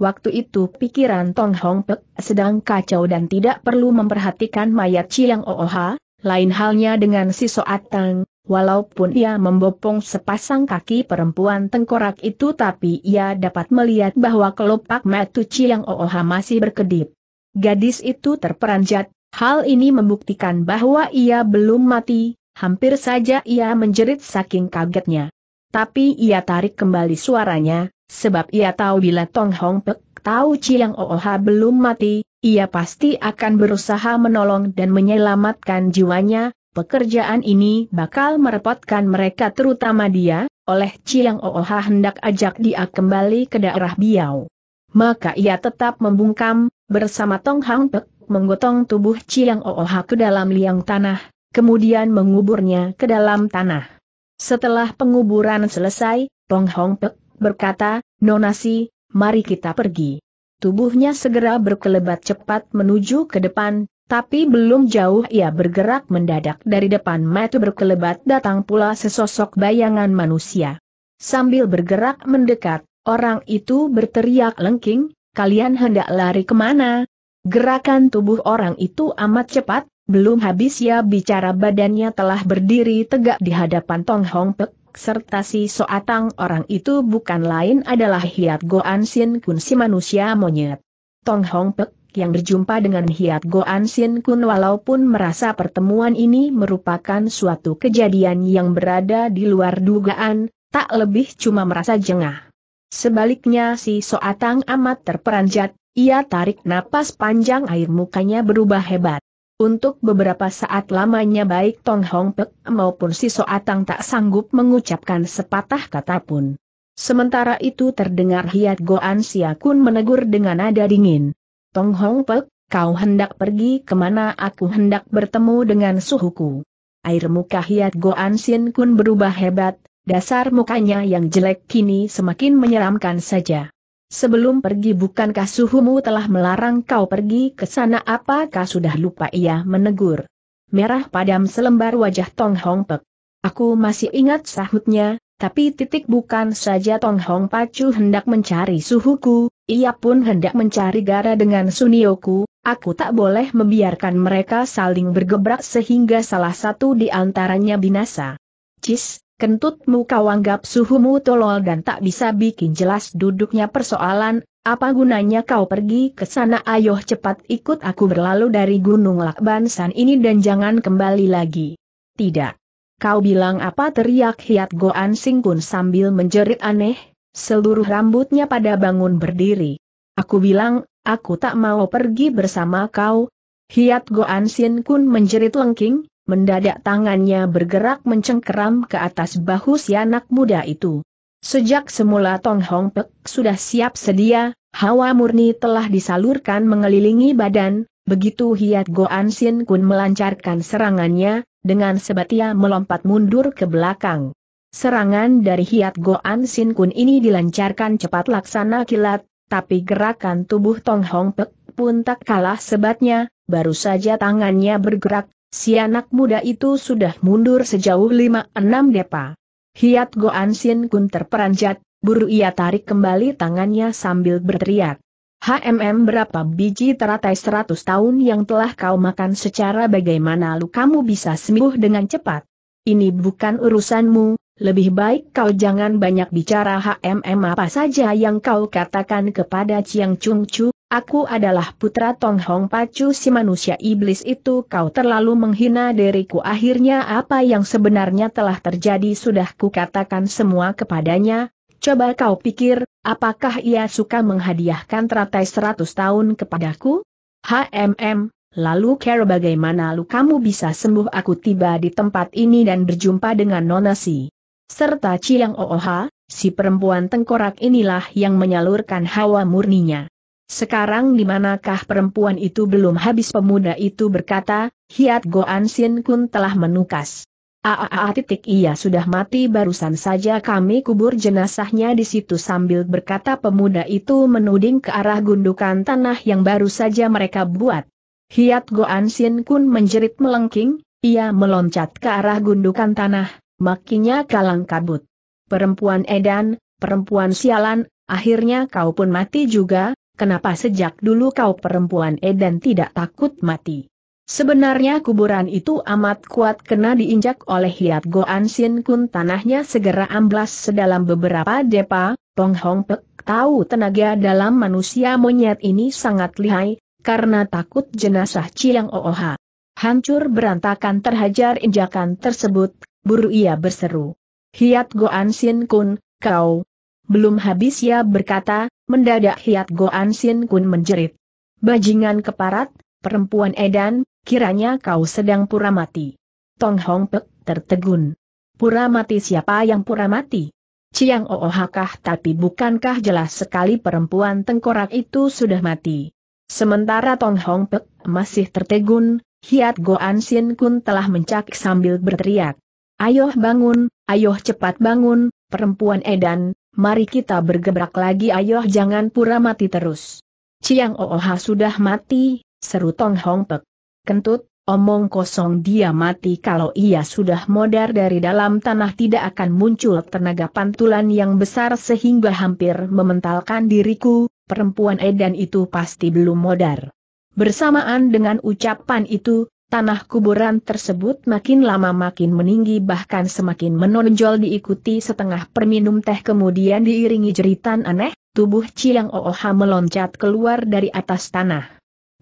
Waktu itu pikiran Tong Hong Pek sedang kacau dan tidak perlu memperhatikan mayat Chiang Ooha, lain halnya dengan si Soatang, Walaupun ia membopong sepasang kaki perempuan tengkorak itu tapi ia dapat melihat bahwa kelopak metu Chiang Ooha masih berkedip. Gadis itu terperanjat, hal ini membuktikan bahwa ia belum mati, hampir saja ia menjerit saking kagetnya. Tapi ia tarik kembali suaranya, sebab ia tahu bila Tong Hong Pek tahu Chiang Ooha belum mati, ia pasti akan berusaha menolong dan menyelamatkan jiwanya, Pekerjaan ini bakal merepotkan mereka terutama dia, oleh Chiang Ooha hendak ajak dia kembali ke daerah Biao. Maka ia tetap membungkam, bersama Tong Hang Pek, menggotong tubuh Chiang Ooha ke dalam liang tanah, kemudian menguburnya ke dalam tanah. Setelah penguburan selesai, Tong Hong Pek berkata, Nonasi, mari kita pergi. Tubuhnya segera berkelebat cepat menuju ke depan, tapi belum jauh ia bergerak mendadak dari depan mata berkelebat datang pula sesosok bayangan manusia. Sambil bergerak mendekat, orang itu berteriak lengking, kalian hendak lari kemana? Gerakan tubuh orang itu amat cepat, belum habis ia bicara badannya telah berdiri tegak di hadapan Tong Hong Pek, serta si Soatang orang itu bukan lain adalah Hiat Goan Sin Kun si manusia monyet. Tong Hong Pek yang berjumpa dengan Hiat Goan Sin Kun walaupun merasa pertemuan ini merupakan suatu kejadian yang berada di luar dugaan, tak lebih cuma merasa jengah. Sebaliknya si Soatang amat terperanjat, ia tarik napas panjang air mukanya berubah hebat. Untuk beberapa saat lamanya baik Tong Hong Pek maupun si Soatang tak sanggup mengucapkan sepatah kata pun. Sementara itu terdengar Hiat Goan kun menegur dengan nada dingin. Tong Hong Pek, kau hendak pergi kemana aku hendak bertemu dengan suhuku. Air muka Hiat Goan Sin Kun berubah hebat, dasar mukanya yang jelek kini semakin menyeramkan saja. Sebelum pergi bukankah suhumu telah melarang kau pergi ke sana apakah sudah lupa ia menegur. Merah padam selembar wajah Tong Hong Pek. Aku masih ingat sahutnya, tapi titik bukan saja Tong Hong Pacu hendak mencari suhuku, ia pun hendak mencari gara dengan Sunioku, aku tak boleh membiarkan mereka saling bergebrak sehingga salah satu di antaranya binasa. Cis, kentutmu kau anggap suhumu tolol dan tak bisa bikin jelas duduknya persoalan, apa gunanya kau pergi ke sana ayo cepat ikut aku berlalu dari Gunung Lakbansan ini dan jangan kembali lagi. Tidak. Kau bilang apa teriak Hiat Goan Singkun sambil menjerit aneh, Seluruh rambutnya pada bangun berdiri. Aku bilang, aku tak mau pergi bersama kau. Hiat Goan Sin Kun menjerit lengking, mendadak tangannya bergerak mencengkeram ke atas bahu si anak muda itu. Sejak semula Tong Hong Pek sudah siap sedia, hawa murni telah disalurkan mengelilingi badan, begitu Hiat Goan Sin Kun melancarkan serangannya, dengan sebatia melompat mundur ke belakang. Serangan dari Hiat Goan Sin Kun ini dilancarkan cepat laksana kilat, tapi gerakan tubuh Tong Hong Pek pun tak kalah sebatnya, baru saja tangannya bergerak, si anak muda itu sudah mundur sejauh 5-6 depa. Hiat Goan Sin Kun terperanjat, buru ia tarik kembali tangannya sambil berteriak. HMM berapa biji teratai 100 tahun yang telah kau makan secara bagaimana lu kamu bisa sembuh dengan cepat? Ini bukan urusanmu, lebih baik kau jangan banyak bicara HMM apa saja yang kau katakan kepada Chiang Chung Chu, aku adalah putra Tong Hong Pacu si manusia iblis itu kau terlalu menghina diriku akhirnya apa yang sebenarnya telah terjadi sudah kukatakan semua kepadanya, coba kau pikir, apakah ia suka menghadiahkan teratai seratus tahun kepadaku? HMM, Lalu care bagaimana lu kamu bisa sembuh aku tiba di tempat ini dan berjumpa dengan Nonasi. Serta Chiang Ooha, si perempuan tengkorak inilah yang menyalurkan hawa murninya. Sekarang di manakah perempuan itu belum habis pemuda itu berkata, Hiat Goan Sin Kun telah menukas. Aa titik ia sudah mati barusan saja kami kubur jenazahnya di situ sambil berkata pemuda itu menuding ke arah gundukan tanah yang baru saja mereka buat. Hiat Goan Sin Kun menjerit melengking, ia meloncat ke arah gundukan tanah, makinya kalang kabut. Perempuan edan, perempuan sialan, akhirnya kau pun mati juga, kenapa sejak dulu kau perempuan edan tidak takut mati? Sebenarnya kuburan itu amat kuat kena diinjak oleh hiat Goan Sin Kun tanahnya segera amblas sedalam beberapa depa, Tong Hong Pek tahu tenaga dalam manusia monyet ini sangat lihai, karena takut jenazah Chiang Ooha. Hancur berantakan terhajar injakan tersebut, Buru ia berseru. Hiat Goan Sin Kun, kau. Belum habis ia berkata, mendadak Hiat Goan Sin Kun menjerit. Bajingan keparat, perempuan edan, kiranya kau sedang pura mati. Tong Hong Pek tertegun. Pura mati siapa yang pura mati? Ciang Oohakah tapi bukankah jelas sekali perempuan tengkorak itu sudah mati. Sementara Tong Hong Pek masih tertegun, Hiat Goan Sin Kun telah mencak sambil berteriak. Ayoh bangun, ayoh cepat bangun, perempuan edan, mari kita bergebrak lagi ayoh jangan pura mati terus. Ciang Ooha sudah mati, seru Tong Hong Pek. Kentut, omong kosong dia mati kalau ia sudah modar dari dalam tanah tidak akan muncul tenaga pantulan yang besar sehingga hampir mementalkan diriku, perempuan edan itu pasti belum modar. Bersamaan dengan ucapan itu, Tanah kuburan tersebut makin lama makin meninggi bahkan semakin menonjol diikuti setengah perminum teh kemudian diiringi jeritan aneh, tubuh Ciang Ooha meloncat keluar dari atas tanah.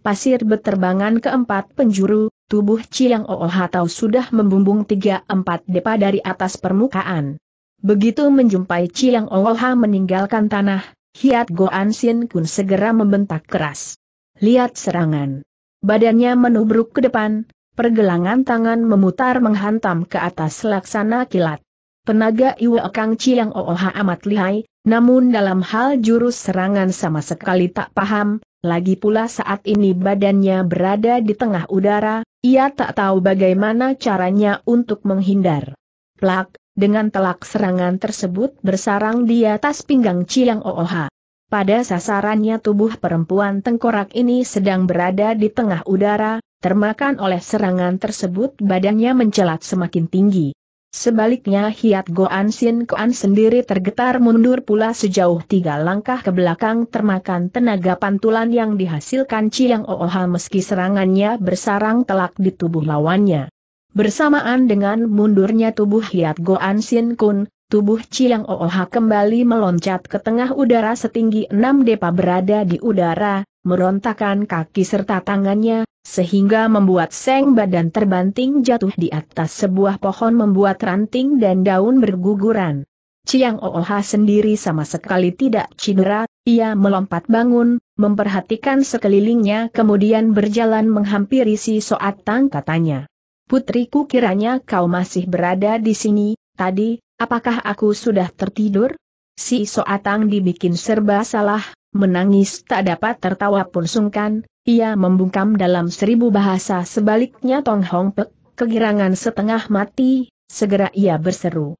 Pasir beterbangan keempat penjuru, tubuh Ciang Ooha tahu sudah membumbung tiga empat depa dari atas permukaan. Begitu menjumpai Ciang Ooha meninggalkan tanah, Hiat Goan Sin Kun segera membentak keras. Lihat serangan. Badannya menubruk ke depan, pergelangan tangan memutar menghantam ke atas laksana kilat. Penaga Iwa Kang Chiang Ooha amat lihai, namun dalam hal jurus serangan sama sekali tak paham, lagi pula saat ini badannya berada di tengah udara, ia tak tahu bagaimana caranya untuk menghindar. Plak, dengan telak serangan tersebut bersarang di atas pinggang Chiang Ooha. Pada sasarannya tubuh perempuan tengkorak ini sedang berada di tengah udara, termakan oleh serangan tersebut badannya mencelat semakin tinggi. Sebaliknya Hiat Goan Sin Koan sendiri tergetar mundur pula sejauh tiga langkah ke belakang termakan tenaga pantulan yang dihasilkan Chiang Ooha meski serangannya bersarang telak di tubuh lawannya. Bersamaan dengan mundurnya tubuh Hiat Goan Sin Kun, tubuh Chiang Ooha kembali meloncat ke tengah udara setinggi enam depa berada di udara, merontakkan kaki serta tangannya, sehingga membuat seng badan terbanting jatuh di atas sebuah pohon membuat ranting dan daun berguguran. Chiang Ooha sendiri sama sekali tidak cedera, ia melompat bangun, memperhatikan sekelilingnya kemudian berjalan menghampiri si Soat Tang katanya. Putriku kiranya kau masih berada di sini, tadi, Apakah aku sudah tertidur? Si Soatang dibikin serba salah, menangis tak dapat tertawa pun sungkan, ia membungkam dalam seribu bahasa sebaliknya Tong Hong Pek, kegirangan setengah mati, segera ia berseru.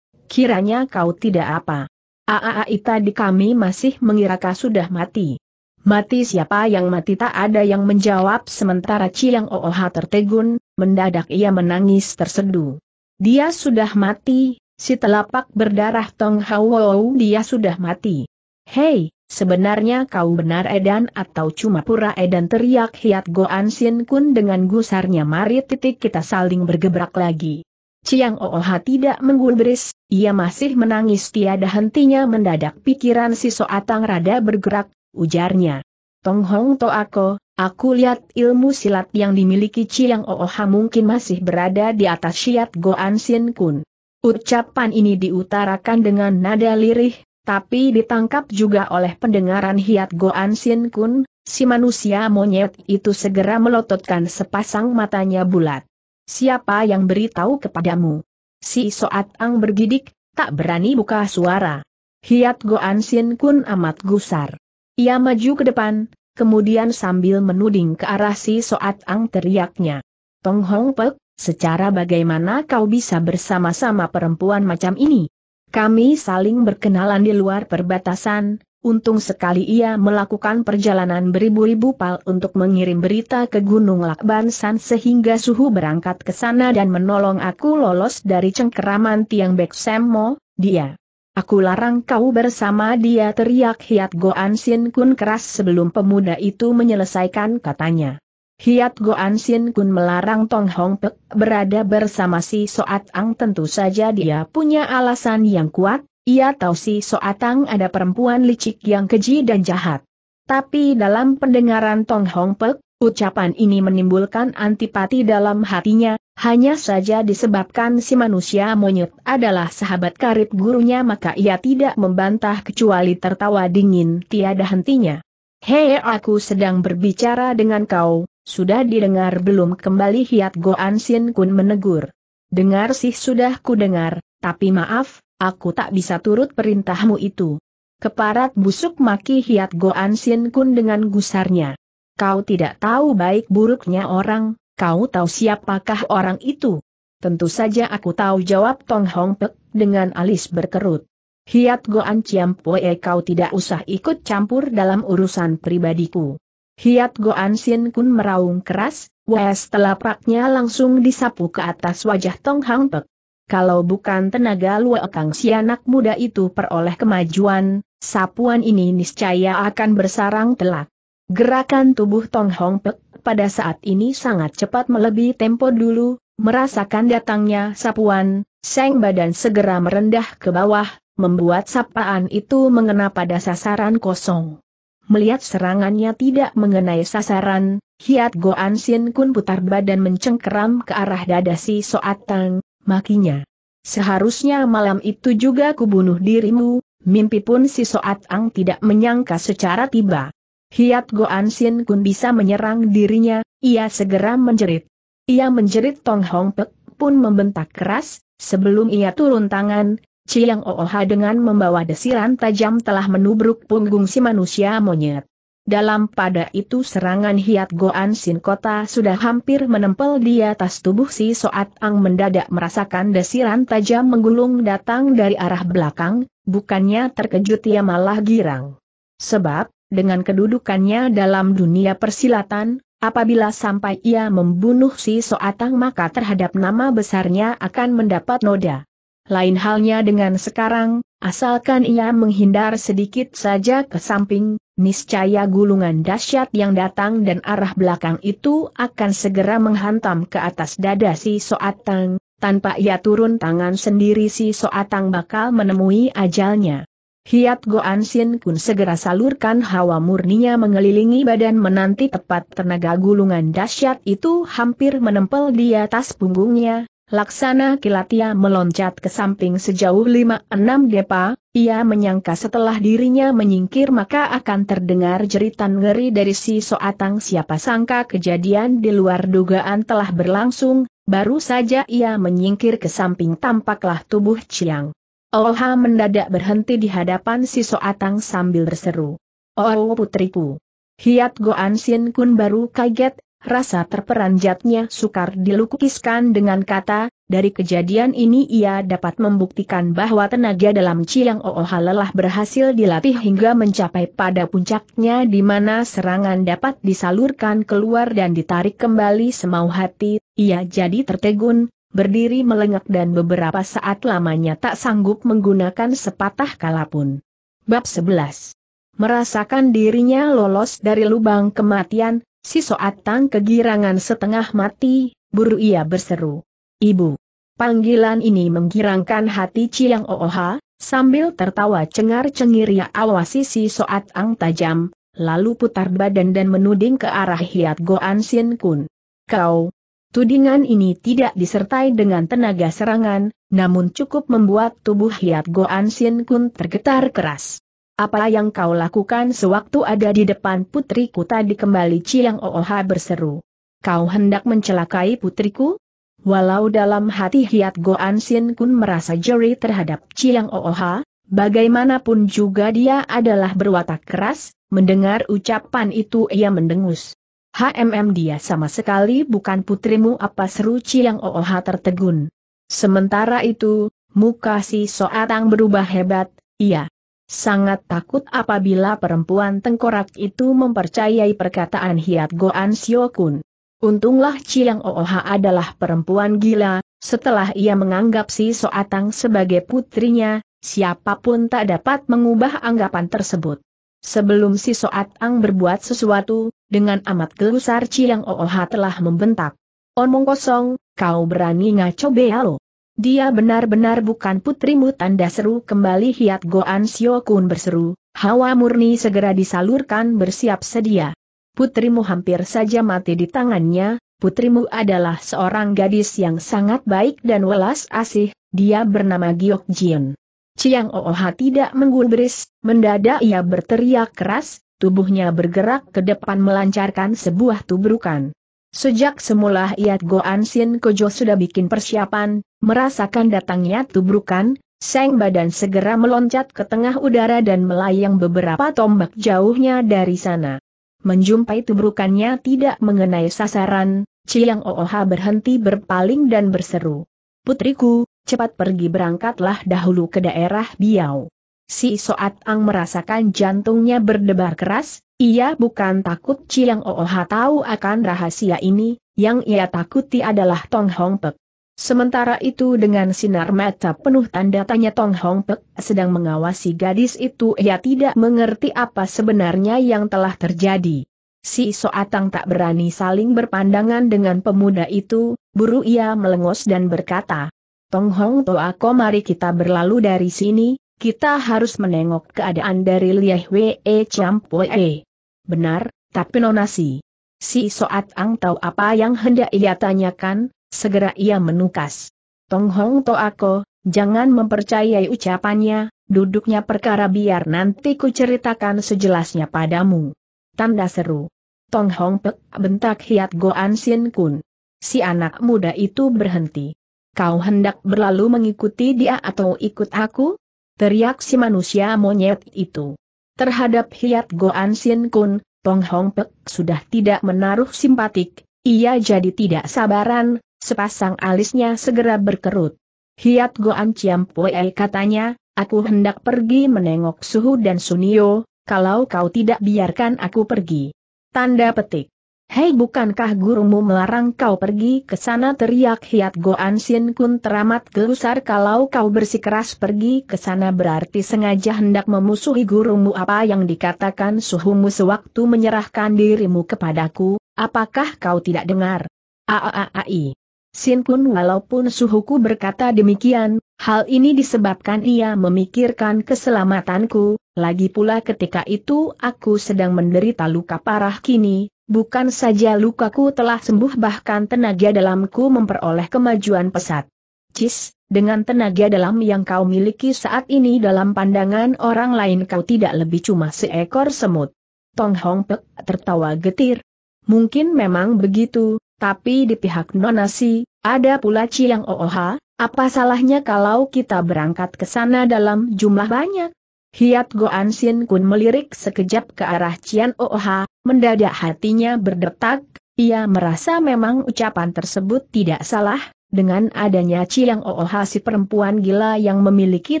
Kiranya kau tidak apa. Aaai tadi kami masih mengira kau sudah mati. Mati siapa yang mati tak ada yang menjawab sementara Ciang Ooha tertegun, mendadak ia menangis terseduh. Dia sudah mati, Si telapak berdarah Tong Hao dia sudah mati. Hei, sebenarnya kau benar Edan atau cuma pura Edan teriak Hiat An Sin Kun dengan gusarnya mari titik kita saling bergebrak lagi. Ciang Ooha tidak menggulbris, ia masih menangis tiada hentinya mendadak pikiran si Soatang rada bergerak, ujarnya. Tong Hong To Ako, aku lihat ilmu silat yang dimiliki Ciang Ooha mungkin masih berada di atas Hiat An Sin Kun. Ucapan ini diutarakan dengan nada lirih, tapi ditangkap juga oleh pendengaran Hiat Goan Sin Kun, si manusia monyet itu segera melototkan sepasang matanya bulat. Siapa yang beritahu kepadamu? Si Soat Ang bergidik, tak berani buka suara. Hiat Goan Sin Kun amat gusar. Ia maju ke depan, kemudian sambil menuding ke arah si Soat Ang teriaknya. Tong Hong Pek, Secara bagaimana kau bisa bersama-sama perempuan macam ini? Kami saling berkenalan di luar perbatasan, untung sekali ia melakukan perjalanan beribu-ribu pal untuk mengirim berita ke Gunung Lakbansan sehingga suhu berangkat ke sana dan menolong aku lolos dari cengkeraman tiang Semmo, dia. Aku larang kau bersama dia teriak Hiat Goan Sin Kun keras sebelum pemuda itu menyelesaikan katanya. Hiat Goan Sin Kun melarang Tong Hong Pek berada bersama si Soat Ang tentu saja dia punya alasan yang kuat, ia tahu si Soat Ang ada perempuan licik yang keji dan jahat. Tapi dalam pendengaran Tong Hong Pek, ucapan ini menimbulkan antipati dalam hatinya, hanya saja disebabkan si manusia monyet adalah sahabat karib gurunya maka ia tidak membantah kecuali tertawa dingin tiada hentinya. Hei aku sedang berbicara dengan kau, sudah didengar belum kembali Hiat Goan Sin Kun menegur. Dengar sih sudah ku dengar, tapi maaf, aku tak bisa turut perintahmu itu. Keparat busuk maki Hiat Goan Sin Kun dengan gusarnya. Kau tidak tahu baik buruknya orang, kau tahu siapakah orang itu? Tentu saja aku tahu jawab Tong Hong Pek dengan alis berkerut. Hiat Goan Ciampoe kau tidak usah ikut campur dalam urusan pribadiku. Hiat Goan Sin Kun meraung keras, wes telapaknya langsung disapu ke atas wajah Tong Hang Pek. Kalau bukan tenaga luekang si anak muda itu peroleh kemajuan, sapuan ini niscaya akan bersarang telak. Gerakan tubuh Tong Hong Pek pada saat ini sangat cepat melebihi tempo dulu, merasakan datangnya sapuan, seng badan segera merendah ke bawah, membuat sapaan itu mengena pada sasaran kosong. Melihat serangannya tidak mengenai sasaran, Hiat Goan Sin Kun putar badan mencengkeram ke arah dada si Soat Tang, makinya. Seharusnya malam itu juga kubunuh dirimu, mimpi pun si Soat Ang tidak menyangka secara tiba. Hiat Goan Sin Kun bisa menyerang dirinya, ia segera menjerit. Ia menjerit Tong Hong Pek pun membentak keras, sebelum ia turun tangan, Ciyang Ooha dengan membawa desiran tajam telah menubruk punggung si manusia monyet. Dalam pada itu serangan Hiat Goan Sin Kota sudah hampir menempel di atas tubuh si Soat Ang mendadak merasakan desiran tajam menggulung datang dari arah belakang, bukannya terkejut ia malah girang. Sebab, dengan kedudukannya dalam dunia persilatan, Apabila sampai ia membunuh si Soatang maka terhadap nama besarnya akan mendapat noda. Lain halnya dengan sekarang, asalkan ia menghindar sedikit saja ke samping, niscaya gulungan dahsyat yang datang dan arah belakang itu akan segera menghantam ke atas dada si Soatang, tanpa ia turun tangan sendiri si Soatang bakal menemui ajalnya. Hiat Goan Sin Kun segera salurkan hawa murninya mengelilingi badan menanti tepat tenaga gulungan dahsyat itu hampir menempel di atas punggungnya, Laksana Kilatia meloncat ke samping sejauh lima 6 depa, ia menyangka setelah dirinya menyingkir maka akan terdengar jeritan ngeri dari si soatang siapa sangka kejadian di luar dugaan telah berlangsung, baru saja ia menyingkir ke samping tampaklah tubuh Chiang. Oha mendadak berhenti di hadapan si soatang sambil berseru. Oh putriku! Hiat Goan Sin Kun baru kaget, rasa terperanjatnya sukar dilukiskan dengan kata, dari kejadian ini ia dapat membuktikan bahwa tenaga dalam Chiang Ooha lelah berhasil dilatih hingga mencapai pada puncaknya di mana serangan dapat disalurkan keluar dan ditarik kembali semau hati, ia jadi tertegun, berdiri melengak dan beberapa saat lamanya tak sanggup menggunakan sepatah kala pun. Bab 11 Merasakan dirinya lolos dari lubang kematian, Si Soatang kegirangan setengah mati, buru ia berseru. Ibu! Panggilan ini menggirangkan hati Ciang Ooha, sambil tertawa cengar-cengir ia awasi si Soatang tajam, lalu putar badan dan menuding ke arah Hiat Goan Sin Kun. Kau! Tudingan ini tidak disertai dengan tenaga serangan, namun cukup membuat tubuh Hiat Goan Sin Kun tergetar keras. Apa yang kau lakukan sewaktu ada di depan putriku tadi kembali Ciang Ooha berseru. Kau hendak mencelakai putriku? Walau dalam hati Hiat Goan Sin Kun merasa jeri terhadap Ciang Ooha, bagaimanapun juga dia adalah berwatak keras, mendengar ucapan itu ia mendengus. HMM dia sama sekali bukan putrimu apa seru Ciang Ooha tertegun. Sementara itu, muka si Soatang berubah hebat, iya, Sangat takut apabila perempuan tengkorak itu mempercayai perkataan Hiat Goan Siokun. Untunglah Chiang Ooha adalah perempuan gila, setelah ia menganggap si Soatang sebagai putrinya, siapapun tak dapat mengubah anggapan tersebut. Sebelum si Soatang berbuat sesuatu, dengan amat gelusar Chiang Ooha telah membentak. Omong kosong, kau berani ngaco bealo. Dia benar-benar bukan putrimu tanda seru kembali Hiat Goan Sio Kun berseru, hawa murni segera disalurkan bersiap sedia. Putrimu hampir saja mati di tangannya, putrimu adalah seorang gadis yang sangat baik dan welas asih, dia bernama Giok Jin. Chiang Ooha tidak menggubris, mendadak ia berteriak keras, tubuhnya bergerak ke depan melancarkan sebuah tubrukan. Sejak semula Iat Goan Sin Kojo sudah bikin persiapan, merasakan datangnya tubrukan, Seng badan segera meloncat ke tengah udara dan melayang beberapa tombak jauhnya dari sana. Menjumpai tubrukannya tidak mengenai sasaran, Ciang Ooha berhenti berpaling dan berseru. Putriku, cepat pergi berangkatlah dahulu ke daerah Biau. Si Soat Ang merasakan jantungnya berdebar keras, ia bukan takut Chiang Ooha tahu akan rahasia ini, yang ia takuti adalah Tong Hong Pek. Sementara itu dengan sinar mata penuh tanda tanya Tong Hong Pek sedang mengawasi gadis itu ia tidak mengerti apa sebenarnya yang telah terjadi. Si Soatang tak berani saling berpandangan dengan pemuda itu, buru ia melengos dan berkata, Tong Hong Toa mari kita berlalu dari sini, kita harus menengok keadaan dari Liah Wee Champwee. Benar, tapi nonasi. Si Soat Ang tahu apa yang hendak ia tanyakan, segera ia menukas. Tong Hong Toako, jangan mempercayai ucapannya, duduknya perkara biar nanti ku ceritakan sejelasnya padamu. Tanda seru. Tong Hong Pek bentak Hiat Goan Sin Kun. Si anak muda itu berhenti. Kau hendak berlalu mengikuti dia atau ikut aku? teriak si manusia monyet itu. Terhadap Hiat Goan Sin Kun, Tong Hong Pek sudah tidak menaruh simpatik, ia jadi tidak sabaran, sepasang alisnya segera berkerut. Hiat Goan Chiam Pue katanya, aku hendak pergi menengok Suhu dan Sunio, kalau kau tidak biarkan aku pergi. Tanda petik. Hei bukankah gurumu melarang kau pergi ke sana teriak Hiat Goan Sin Kun teramat gelusar kalau kau bersikeras pergi ke sana berarti sengaja hendak memusuhi gurumu apa yang dikatakan suhumu sewaktu menyerahkan dirimu kepadaku, apakah kau tidak dengar? Aaai. Sin Kun walaupun suhuku berkata demikian, hal ini disebabkan ia memikirkan keselamatanku, lagi pula ketika itu aku sedang menderita luka parah kini, Bukan saja lukaku telah sembuh bahkan tenaga dalamku memperoleh kemajuan pesat. Cis, dengan tenaga dalam yang kau miliki saat ini dalam pandangan orang lain kau tidak lebih cuma seekor semut. Tong Hong Pek tertawa getir. Mungkin memang begitu, tapi di pihak nonasi, ada pula Ciang Ooha, apa salahnya kalau kita berangkat ke sana dalam jumlah banyak? Hiat Goan Sin Kun melirik sekejap ke arah Cian Oha, mendadak hatinya berdetak, ia merasa memang ucapan tersebut tidak salah, dengan adanya Cian Oha si perempuan gila yang memiliki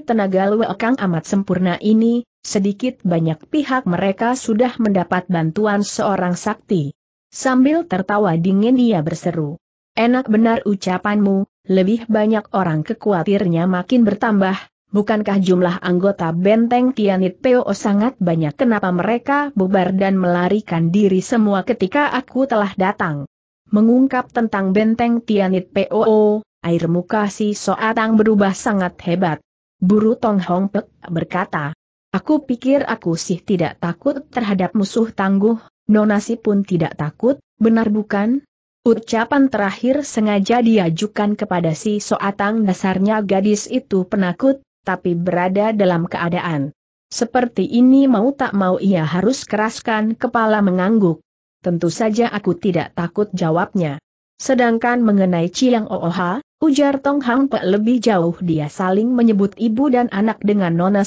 tenaga luekang amat sempurna ini, sedikit banyak pihak mereka sudah mendapat bantuan seorang sakti. Sambil tertawa dingin ia berseru. Enak benar ucapanmu, lebih banyak orang kekuatirnya makin bertambah, bukankah jumlah anggota benteng Tianit Peo sangat banyak kenapa mereka bubar dan melarikan diri semua ketika aku telah datang. Mengungkap tentang benteng Tianit Peo, air muka si Soatang berubah sangat hebat. Buru Tong Hong Pek berkata, Aku pikir aku sih tidak takut terhadap musuh tangguh, nonasi pun tidak takut, benar bukan? Ucapan terakhir sengaja diajukan kepada si Soatang dasarnya gadis itu penakut, tapi berada dalam keadaan seperti ini mau tak mau ia harus keraskan kepala mengangguk. Tentu saja aku tidak takut jawabnya. Sedangkan mengenai Ciang Ooha, ujar Tong Hang Pe lebih jauh dia saling menyebut ibu dan anak dengan Nona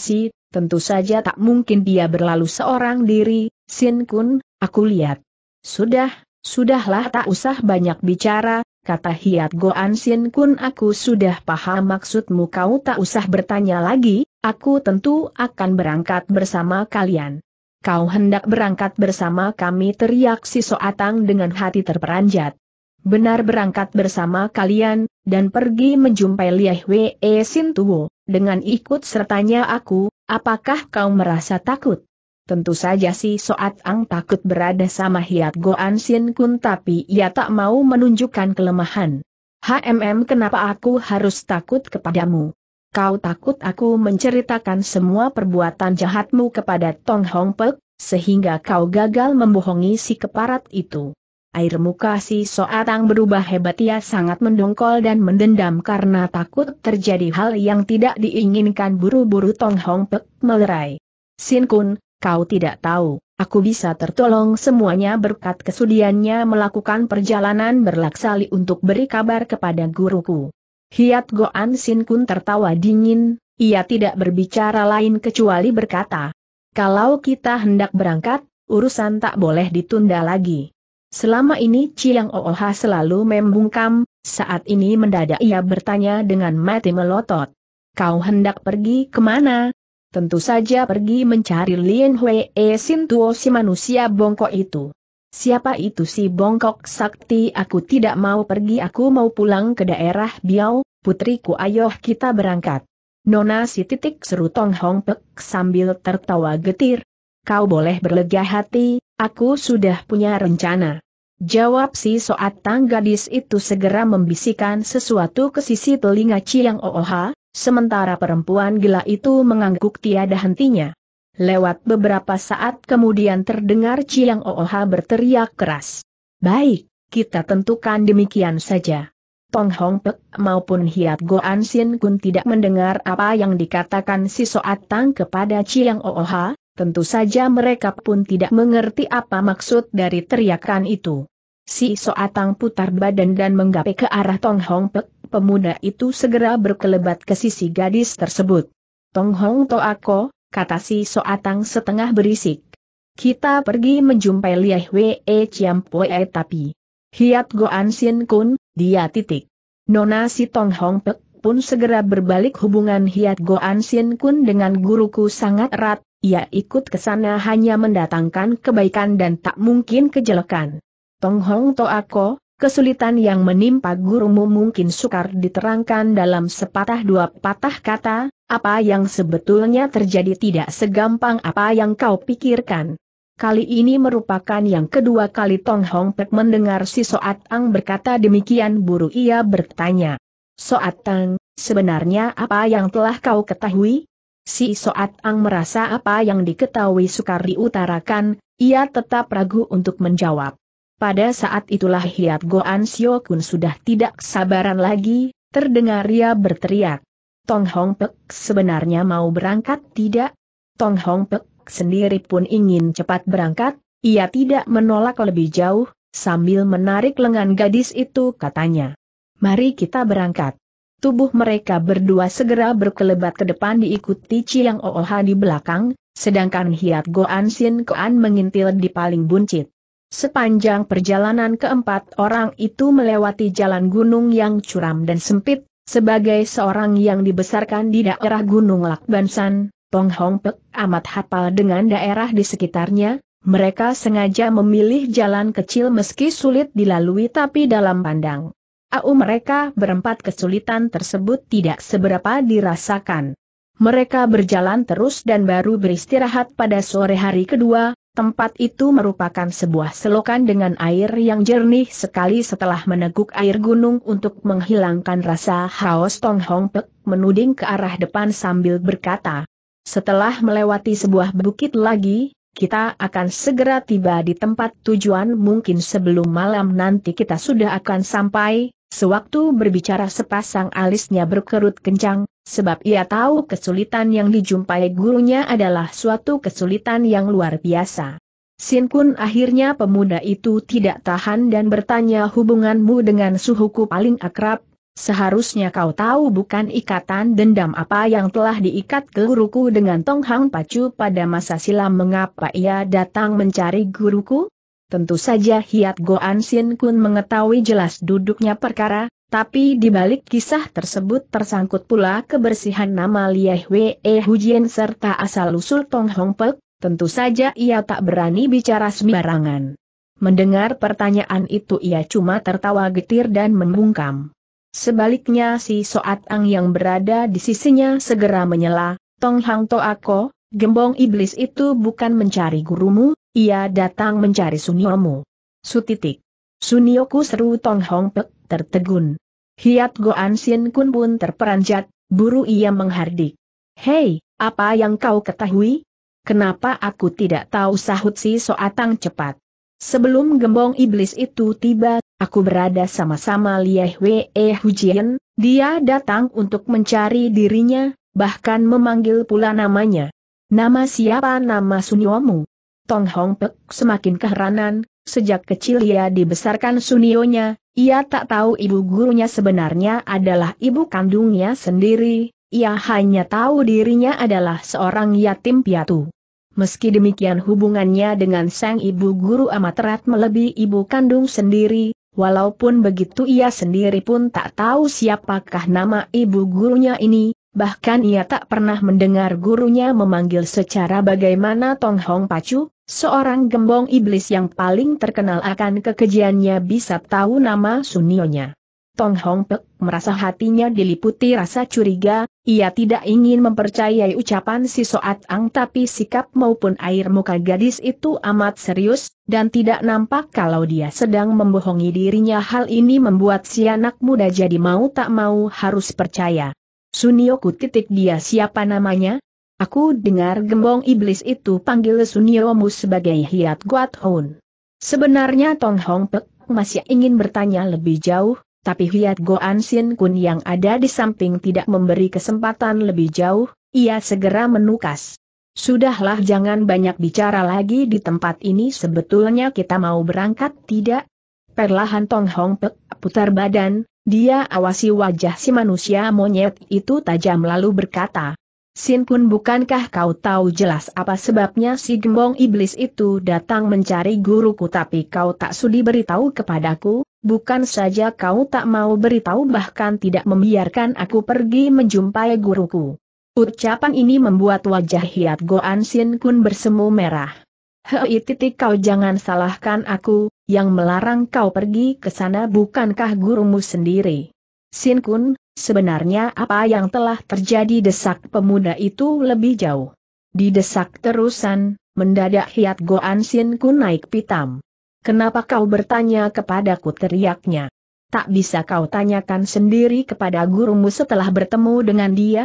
tentu saja tak mungkin dia berlalu seorang diri, Sin Kun, aku lihat. Sudah, sudahlah tak usah banyak bicara, kata Hiat Goan Sin Kun aku sudah paham maksudmu kau tak usah bertanya lagi, aku tentu akan berangkat bersama kalian. Kau hendak berangkat bersama kami teriak si Soatang dengan hati terperanjat. Benar berangkat bersama kalian, dan pergi menjumpai Lieh Wee Sin Tuo, dengan ikut sertanya aku, apakah kau merasa takut? Tentu saja si Soat Ang takut berada sama Hiat Goan Sin Kun tapi ia tak mau menunjukkan kelemahan. HMM kenapa aku harus takut kepadamu? Kau takut aku menceritakan semua perbuatan jahatmu kepada Tong Hong Pek, sehingga kau gagal membohongi si keparat itu. Air muka si Soat Ang berubah hebat ia sangat mendongkol dan mendendam karena takut terjadi hal yang tidak diinginkan buru-buru Tong Hong Pek melerai. Sin Kun, Kau tidak tahu, aku bisa tertolong semuanya berkat kesudiannya melakukan perjalanan berlaksali untuk beri kabar kepada guruku. Hiat Goan Sin Kun tertawa dingin, ia tidak berbicara lain kecuali berkata, kalau kita hendak berangkat, urusan tak boleh ditunda lagi. Selama ini Chiang Ooha selalu membungkam, saat ini mendadak ia bertanya dengan mati melotot. Kau hendak pergi kemana, tentu saja pergi mencari Lien Hwee Sintuo si manusia bongkok itu. Siapa itu si bongkok sakti aku tidak mau pergi aku mau pulang ke daerah Biao. putriku ayo kita berangkat. Nona si titik seru Tong Hong Pek sambil tertawa getir. Kau boleh berlega hati, aku sudah punya rencana. Jawab si soat tang gadis itu segera membisikkan sesuatu ke sisi telinga Ciang Ooha, sementara perempuan gila itu mengangguk tiada hentinya. Lewat beberapa saat kemudian terdengar Ciang Ooha berteriak keras. Baik, kita tentukan demikian saja. Tong Hong Pek maupun Hiat Go An Sin Kun tidak mendengar apa yang dikatakan si Soat Tang kepada Chiang Ooha, Tentu saja mereka pun tidak mengerti apa maksud dari teriakan itu. Si Soatang putar badan dan menggapai ke arah Tong Hong Pek, pemuda itu segera berkelebat ke sisi gadis tersebut. Tong Hong Toako, kata si Soatang setengah berisik. Kita pergi menjumpai Liah Wee Chiam Poe tapi. Hiat Goan Sin Kun, dia titik. Nona si Tong Hong Pek pun segera berbalik hubungan Hiat Goan Sin Kun dengan guruku sangat erat, ia ikut ke sana hanya mendatangkan kebaikan dan tak mungkin kejelekan. Tong Hong Toako, kesulitan yang menimpa gurumu mungkin sukar diterangkan dalam sepatah dua patah kata, apa yang sebetulnya terjadi tidak segampang apa yang kau pikirkan. Kali ini merupakan yang kedua kali Tong Hong Pek mendengar si Soat Ang berkata demikian buru ia bertanya. Soat Ang, sebenarnya apa yang telah kau ketahui? Si Soat Ang merasa apa yang diketahui sukar diutarakan, ia tetap ragu untuk menjawab. Pada saat itulah Hiat Goan Sio Kun sudah tidak sabaran lagi, terdengar ia berteriak. Tong Hong Pek sebenarnya mau berangkat tidak? Tong Hong Pek sendiri pun ingin cepat berangkat, ia tidak menolak lebih jauh, sambil menarik lengan gadis itu katanya. Mari kita berangkat tubuh mereka berdua segera berkelebat ke depan diikuti Chiang Ooha di belakang, sedangkan Hiat Goan Sin Koan mengintil di paling buncit. Sepanjang perjalanan keempat orang itu melewati jalan gunung yang curam dan sempit, sebagai seorang yang dibesarkan di daerah Gunung Lakbansan, Tong Hong Pek amat hafal dengan daerah di sekitarnya, mereka sengaja memilih jalan kecil meski sulit dilalui tapi dalam pandang au mereka berempat kesulitan tersebut tidak seberapa dirasakan. Mereka berjalan terus dan baru beristirahat pada sore hari kedua, tempat itu merupakan sebuah selokan dengan air yang jernih sekali setelah meneguk air gunung untuk menghilangkan rasa haus Tong Hong Pek menuding ke arah depan sambil berkata, setelah melewati sebuah bukit lagi, kita akan segera tiba di tempat tujuan mungkin sebelum malam nanti kita sudah akan sampai, Sewaktu berbicara sepasang alisnya berkerut kencang, sebab ia tahu kesulitan yang dijumpai gurunya adalah suatu kesulitan yang luar biasa. Sin Kun akhirnya pemuda itu tidak tahan dan bertanya hubunganmu dengan suhuku paling akrab, seharusnya kau tahu bukan ikatan dendam apa yang telah diikat ke guruku dengan Tong Hang Pacu pada masa silam mengapa ia datang mencari guruku? Tentu saja Hiat Goan Sin Kun mengetahui jelas duduknya perkara, tapi di balik kisah tersebut tersangkut pula kebersihan nama Lieh wei Hujian serta asal-usul Tong Hong Pek, tentu saja ia tak berani bicara sembarangan. Mendengar pertanyaan itu ia cuma tertawa getir dan membungkam. Sebaliknya si Soat Ang yang berada di sisinya segera menyela, Tong Hang To Ako, Gembong iblis itu bukan mencari gurumu, ia datang mencari suniomu. Sutitik. Sunioku seru Tong Hong Pek, tertegun. Hiat Goan Sin Kun pun terperanjat, buru ia menghardik. Hei, apa yang kau ketahui? Kenapa aku tidak tahu sahut si Soatang cepat? Sebelum gembong iblis itu tiba, aku berada sama-sama Lieh Wee Hujian, dia datang untuk mencari dirinya, bahkan memanggil pula namanya. Nama siapa nama sunyomu? Tong Hong Pek semakin keheranan, sejak kecil ia dibesarkan sunionya, ia tak tahu ibu gurunya sebenarnya adalah ibu kandungnya sendiri, ia hanya tahu dirinya adalah seorang yatim piatu. Meski demikian hubungannya dengan sang ibu guru amat erat melebihi ibu kandung sendiri, walaupun begitu ia sendiri pun tak tahu siapakah nama ibu gurunya ini, Bahkan ia tak pernah mendengar gurunya memanggil secara bagaimana Tong Hong Pacu, seorang gembong iblis yang paling terkenal akan kekejiannya bisa tahu nama sunionya. Tong Hong Pek merasa hatinya diliputi rasa curiga, ia tidak ingin mempercayai ucapan si Soat Ang tapi sikap maupun air muka gadis itu amat serius, dan tidak nampak kalau dia sedang membohongi dirinya hal ini membuat si anak muda jadi mau tak mau harus percaya. Sunioku titik dia siapa namanya? Aku dengar gembong iblis itu panggil Suniomu sebagai Hiat Guat Hon. Sebenarnya Tong Hong Pek masih ingin bertanya lebih jauh, tapi Hiat Goan Sin Kun yang ada di samping tidak memberi kesempatan lebih jauh, ia segera menukas. Sudahlah jangan banyak bicara lagi di tempat ini sebetulnya kita mau berangkat tidak? Perlahan Tong Hong Pek putar badan, dia awasi wajah si manusia monyet itu tajam lalu berkata, Sin Kun bukankah kau tahu jelas apa sebabnya si gembong iblis itu datang mencari guruku tapi kau tak sudi beritahu kepadaku, bukan saja kau tak mau beritahu bahkan tidak membiarkan aku pergi menjumpai guruku. Ucapan ini membuat wajah Hiat Goan Sin Kun bersemu merah. Hei titik kau jangan salahkan aku, yang melarang kau pergi ke sana bukankah gurumu sendiri? Sin Kun, sebenarnya apa yang telah terjadi desak pemuda itu lebih jauh. Didesak terusan, mendadak hiat Goan Sin Kun naik pitam. Kenapa kau bertanya kepadaku teriaknya? Tak bisa kau tanyakan sendiri kepada gurumu setelah bertemu dengan dia?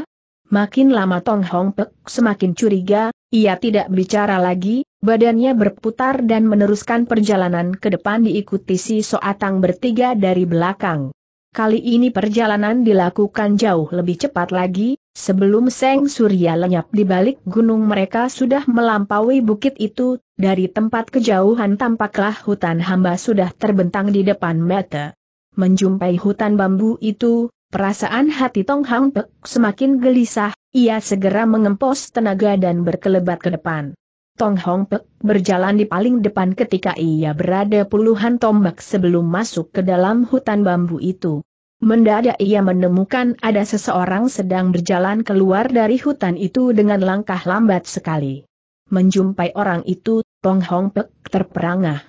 Makin lama Tong Hong Pek semakin curiga, ia tidak bicara lagi, Badannya berputar dan meneruskan perjalanan ke depan diikuti si Soatang bertiga dari belakang. Kali ini perjalanan dilakukan jauh lebih cepat lagi, sebelum Seng Surya lenyap di balik gunung mereka sudah melampaui bukit itu, dari tempat kejauhan tampaklah hutan hamba sudah terbentang di depan mata. Menjumpai hutan bambu itu, perasaan hati Tong Hang Pek semakin gelisah, ia segera mengempos tenaga dan berkelebat ke depan. Tong Hong Pek berjalan di paling depan ketika ia berada puluhan tombak sebelum masuk ke dalam hutan bambu itu. Mendadak ia menemukan ada seseorang sedang berjalan keluar dari hutan itu dengan langkah lambat sekali. Menjumpai orang itu, Tong Hong Pek terperangah.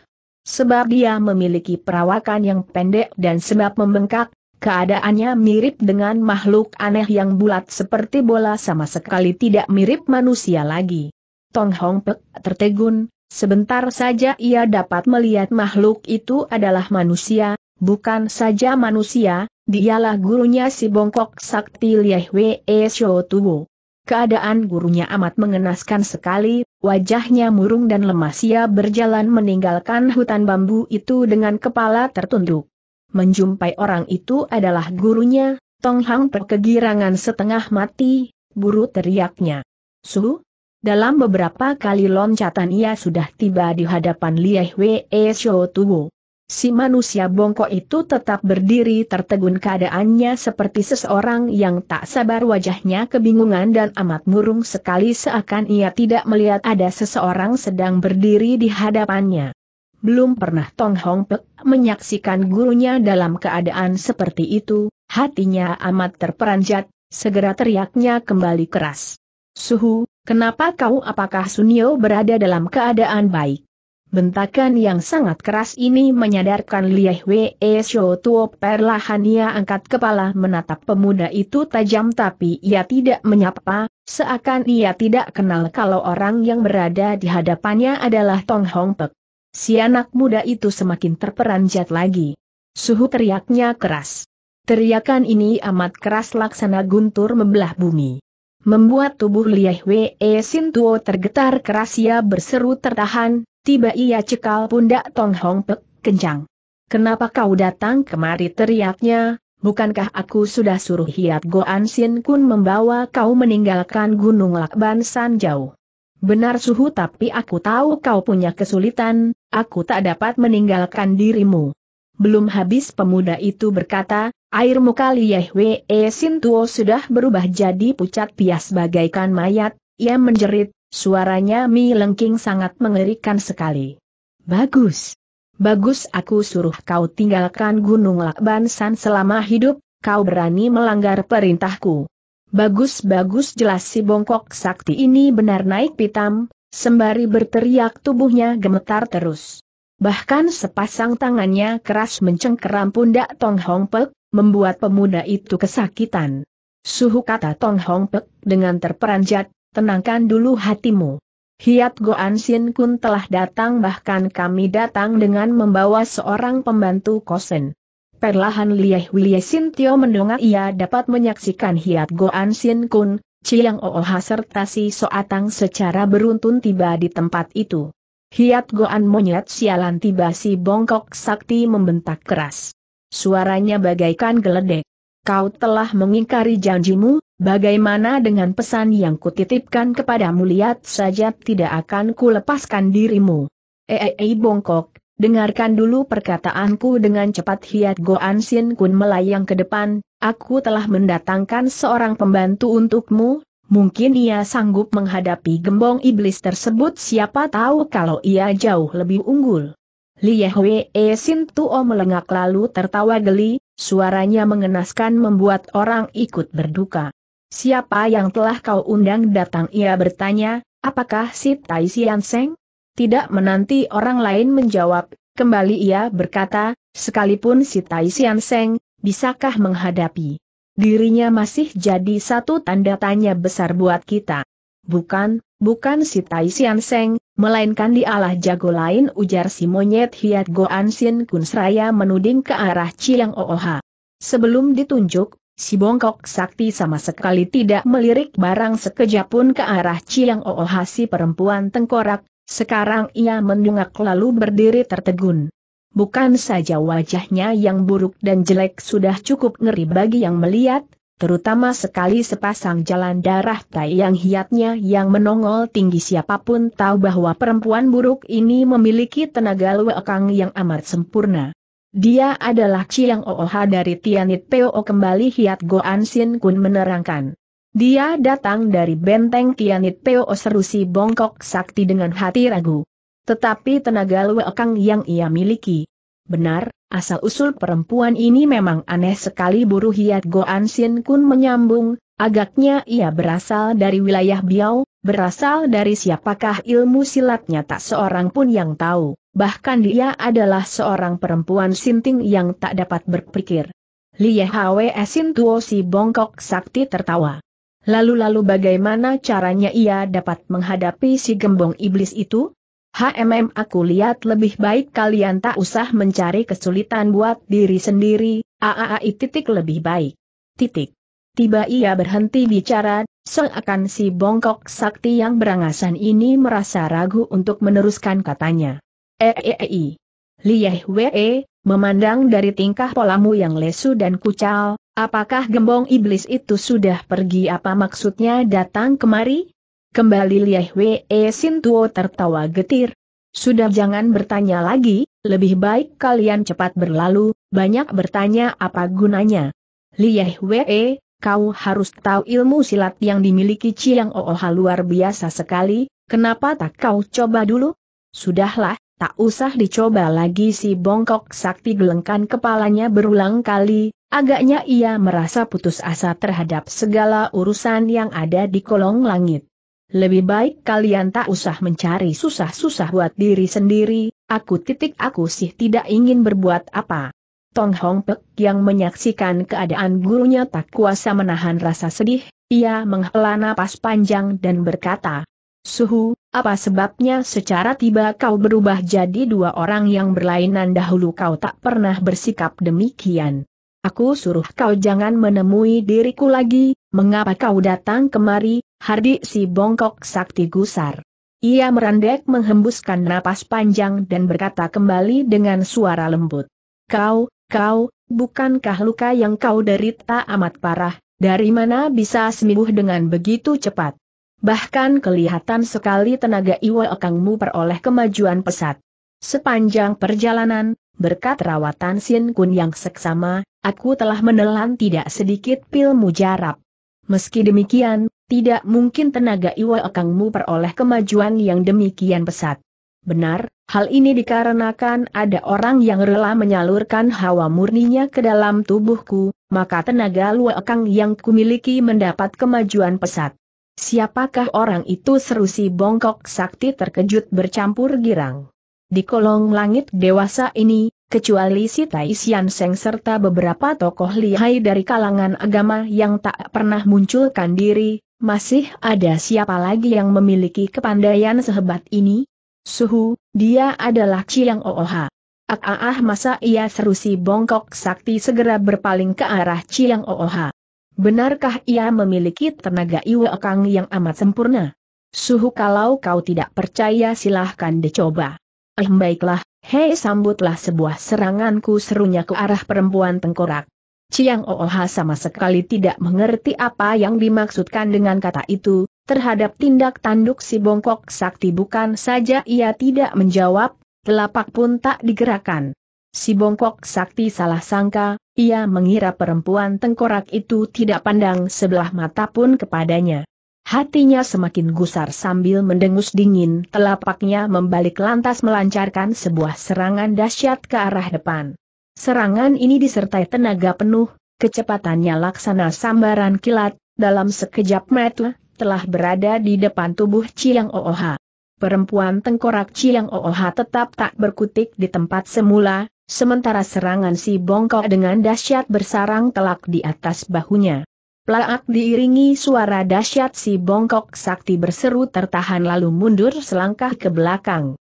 Sebab dia memiliki perawakan yang pendek dan sebab membengkak, keadaannya mirip dengan makhluk aneh yang bulat seperti bola sama sekali tidak mirip manusia lagi. Tong Hong Pek tertegun, sebentar saja ia dapat melihat makhluk itu adalah manusia, bukan saja manusia, dialah gurunya si bongkok sakti Lieh Wee Shou Tuo. Keadaan gurunya amat mengenaskan sekali, wajahnya murung dan lemas ia berjalan meninggalkan hutan bambu itu dengan kepala tertunduk. Menjumpai orang itu adalah gurunya, Tong Hang terkegirangan setengah mati, buru teriaknya. Su, dalam beberapa kali loncatan ia sudah tiba di hadapan Lieh Wee Shou Tuo. Si manusia bongkok itu tetap berdiri tertegun keadaannya seperti seseorang yang tak sabar wajahnya kebingungan dan amat murung sekali seakan ia tidak melihat ada seseorang sedang berdiri di hadapannya. Belum pernah Tong Hong Pek menyaksikan gurunya dalam keadaan seperti itu, hatinya amat terperanjat, segera teriaknya kembali keras. Suhu, Kenapa kau apakah Sunio berada dalam keadaan baik? Bentakan yang sangat keras ini menyadarkan Lieh Wee eh, Shou Tuo perlahan ia angkat kepala menatap pemuda itu tajam tapi ia tidak menyapa, seakan ia tidak kenal kalau orang yang berada di hadapannya adalah Tong Hong Pek. Si anak muda itu semakin terperanjat lagi. Suhu teriaknya keras. Teriakan ini amat keras laksana guntur membelah bumi membuat tubuh Lieh Wee Sintuo tergetar keras ia berseru tertahan, tiba ia cekal pundak Tong Hong Pek, kencang. Kenapa kau datang kemari teriaknya, bukankah aku sudah suruh Hiat Goan Sin Kun membawa kau meninggalkan Gunung Lakban San jauh? Benar suhu tapi aku tahu kau punya kesulitan, aku tak dapat meninggalkan dirimu. Belum habis pemuda itu berkata, air muka Liehwe Sintuo sudah berubah jadi pucat pias bagaikan mayat, ia menjerit, suaranya mi lengking sangat mengerikan sekali. Bagus. Bagus aku suruh kau tinggalkan Gunung Lakban San selama hidup, kau berani melanggar perintahku. Bagus-bagus jelas si bongkok sakti ini benar naik pitam, sembari berteriak tubuhnya gemetar terus. Bahkan sepasang tangannya keras mencengkeram pundak Tong Hong Pek, membuat pemuda itu kesakitan. Suhu kata Tong Hong Pek dengan terperanjat, tenangkan dulu hatimu. Hiat Goan Sin Kun telah datang bahkan kami datang dengan membawa seorang pembantu kosen. Perlahan Lieh Wilie Sin Tio mendongak ia dapat menyaksikan Hiat Goan Sin Kun, Chiang Ooha serta si Soatang secara beruntun tiba di tempat itu. Hiat goan monyet sialan tiba si bongkok sakti membentak keras. Suaranya bagaikan geledek. Kau telah mengingkari janjimu, bagaimana dengan pesan yang kutitipkan kepadamu lihat saja tidak akan kulepaskan dirimu. Eei eh, eh, eh, bongkok, dengarkan dulu perkataanku dengan cepat Hiat Goan Sin Kun melayang ke depan, aku telah mendatangkan seorang pembantu untukmu, Mungkin ia sanggup menghadapi gembong iblis tersebut siapa tahu kalau ia jauh lebih unggul. Liyehwee Sin Tuo melengak lalu tertawa geli, suaranya mengenaskan membuat orang ikut berduka. Siapa yang telah kau undang datang ia bertanya, apakah si Tai Sian Seng? Tidak menanti orang lain menjawab, kembali ia berkata, sekalipun si Tai Sian Seng, bisakah menghadapi Dirinya masih jadi satu tanda tanya besar buat kita. Bukan, bukan si Tai Sian Seng, melainkan dialah jago lain ujar si monyet Hiat Goan Sin Kun Seraya menuding ke arah Chiang Ooha. Sebelum ditunjuk, si bongkok sakti sama sekali tidak melirik barang sekejap pun ke arah Chiang Ooha si perempuan tengkorak, sekarang ia mendungak lalu berdiri tertegun bukan saja wajahnya yang buruk dan jelek sudah cukup ngeri bagi yang melihat, terutama sekali sepasang jalan darah tai yang hiatnya yang menongol tinggi siapapun tahu bahwa perempuan buruk ini memiliki tenaga luekang yang amat sempurna. Dia adalah Chiang Ooha dari Tianit Peo kembali Hiat go Sin Kun menerangkan. Dia datang dari benteng Tianit Peo seru si bongkok sakti dengan hati ragu. Tetapi tenaga luekang yang ia miliki. Benar, asal-usul perempuan ini memang aneh sekali Buruh hiat Goan Sin Kun menyambung, agaknya ia berasal dari wilayah biao. berasal dari siapakah ilmu silatnya tak seorang pun yang tahu, bahkan dia adalah seorang perempuan sinting yang tak dapat berpikir. Lie Hwe Tuo si bongkok sakti tertawa. Lalu-lalu bagaimana caranya ia dapat menghadapi si gembong iblis itu? HMM aku lihat lebih baik kalian tak usah mencari kesulitan buat diri sendiri, AAI titik lebih baik. Titik. Tiba ia berhenti bicara, seakan si bongkok sakti yang berangasan ini merasa ragu untuk meneruskan katanya. Eeei. Lieh Wee, memandang dari tingkah polamu yang lesu dan kucal, apakah gembong iblis itu sudah pergi apa maksudnya datang kemari? Kembali Lieh Wee Sintuo tertawa getir. Sudah jangan bertanya lagi, lebih baik kalian cepat berlalu, banyak bertanya apa gunanya. Lieh Wee, kau harus tahu ilmu silat yang dimiliki Chiang Ooha luar biasa sekali, kenapa tak kau coba dulu? Sudahlah, tak usah dicoba lagi si bongkok sakti gelengkan kepalanya berulang kali, Agaknya ia merasa putus asa terhadap segala urusan yang ada di kolong langit. Lebih baik kalian tak usah mencari susah-susah buat diri sendiri, aku titik aku sih tidak ingin berbuat apa. Tong Hong Pek yang menyaksikan keadaan gurunya tak kuasa menahan rasa sedih, ia menghela napas panjang dan berkata, Suhu, apa sebabnya secara tiba kau berubah jadi dua orang yang berlainan dahulu kau tak pernah bersikap demikian? Aku suruh kau jangan menemui diriku lagi, mengapa kau datang kemari, Hardi si bongkok sakti gusar. Ia merendek menghembuskan napas panjang dan berkata kembali dengan suara lembut. Kau, kau, bukankah luka yang kau derita amat parah, dari mana bisa sembuh dengan begitu cepat? Bahkan kelihatan sekali tenaga iwa okangmu peroleh kemajuan pesat. Sepanjang perjalanan, berkat rawatan Sin Kun yang seksama, aku telah menelan tidak sedikit pil mujarab. Meski demikian, tidak mungkin tenaga Iwa kangmu peroleh kemajuan yang demikian pesat. Benar, hal ini dikarenakan ada orang yang rela menyalurkan hawa murninya ke dalam tubuhku, maka tenaga kang yang kumiliki mendapat kemajuan pesat. Siapakah orang itu Serusi bongkok sakti terkejut bercampur girang. Di kolong langit dewasa ini, kecuali si Tai Sian Seng serta beberapa tokoh lihai dari kalangan agama yang tak pernah munculkan diri, masih ada siapa lagi yang memiliki kepandaian sehebat ini? Suhu, dia adalah Chiang Ooha. Ah, ah, ah, masa ia seru si bongkok sakti segera berpaling ke arah Chiang Ooha. Benarkah ia memiliki tenaga iwa kang yang amat sempurna? Suhu kalau kau tidak percaya silahkan dicoba. Eh baiklah, hei sambutlah sebuah seranganku serunya ke arah perempuan tengkorak. Ciang Ooha sama sekali tidak mengerti apa yang dimaksudkan dengan kata itu, terhadap tindak tanduk si bongkok sakti bukan saja ia tidak menjawab, telapak pun tak digerakkan. Si bongkok sakti salah sangka, ia mengira perempuan tengkorak itu tidak pandang sebelah mata pun kepadanya. Hatinya semakin gusar sambil mendengus dingin telapaknya membalik lantas melancarkan sebuah serangan dahsyat ke arah depan. Serangan ini disertai tenaga penuh, kecepatannya laksana sambaran kilat, dalam sekejap mata, telah berada di depan tubuh Chiang Ooha. Perempuan tengkorak Chiang Ooha tetap tak berkutik di tempat semula, sementara serangan si bongkok dengan dahsyat bersarang telak di atas bahunya. Plaak diiringi suara dahsyat si bongkok sakti berseru tertahan lalu mundur selangkah ke belakang.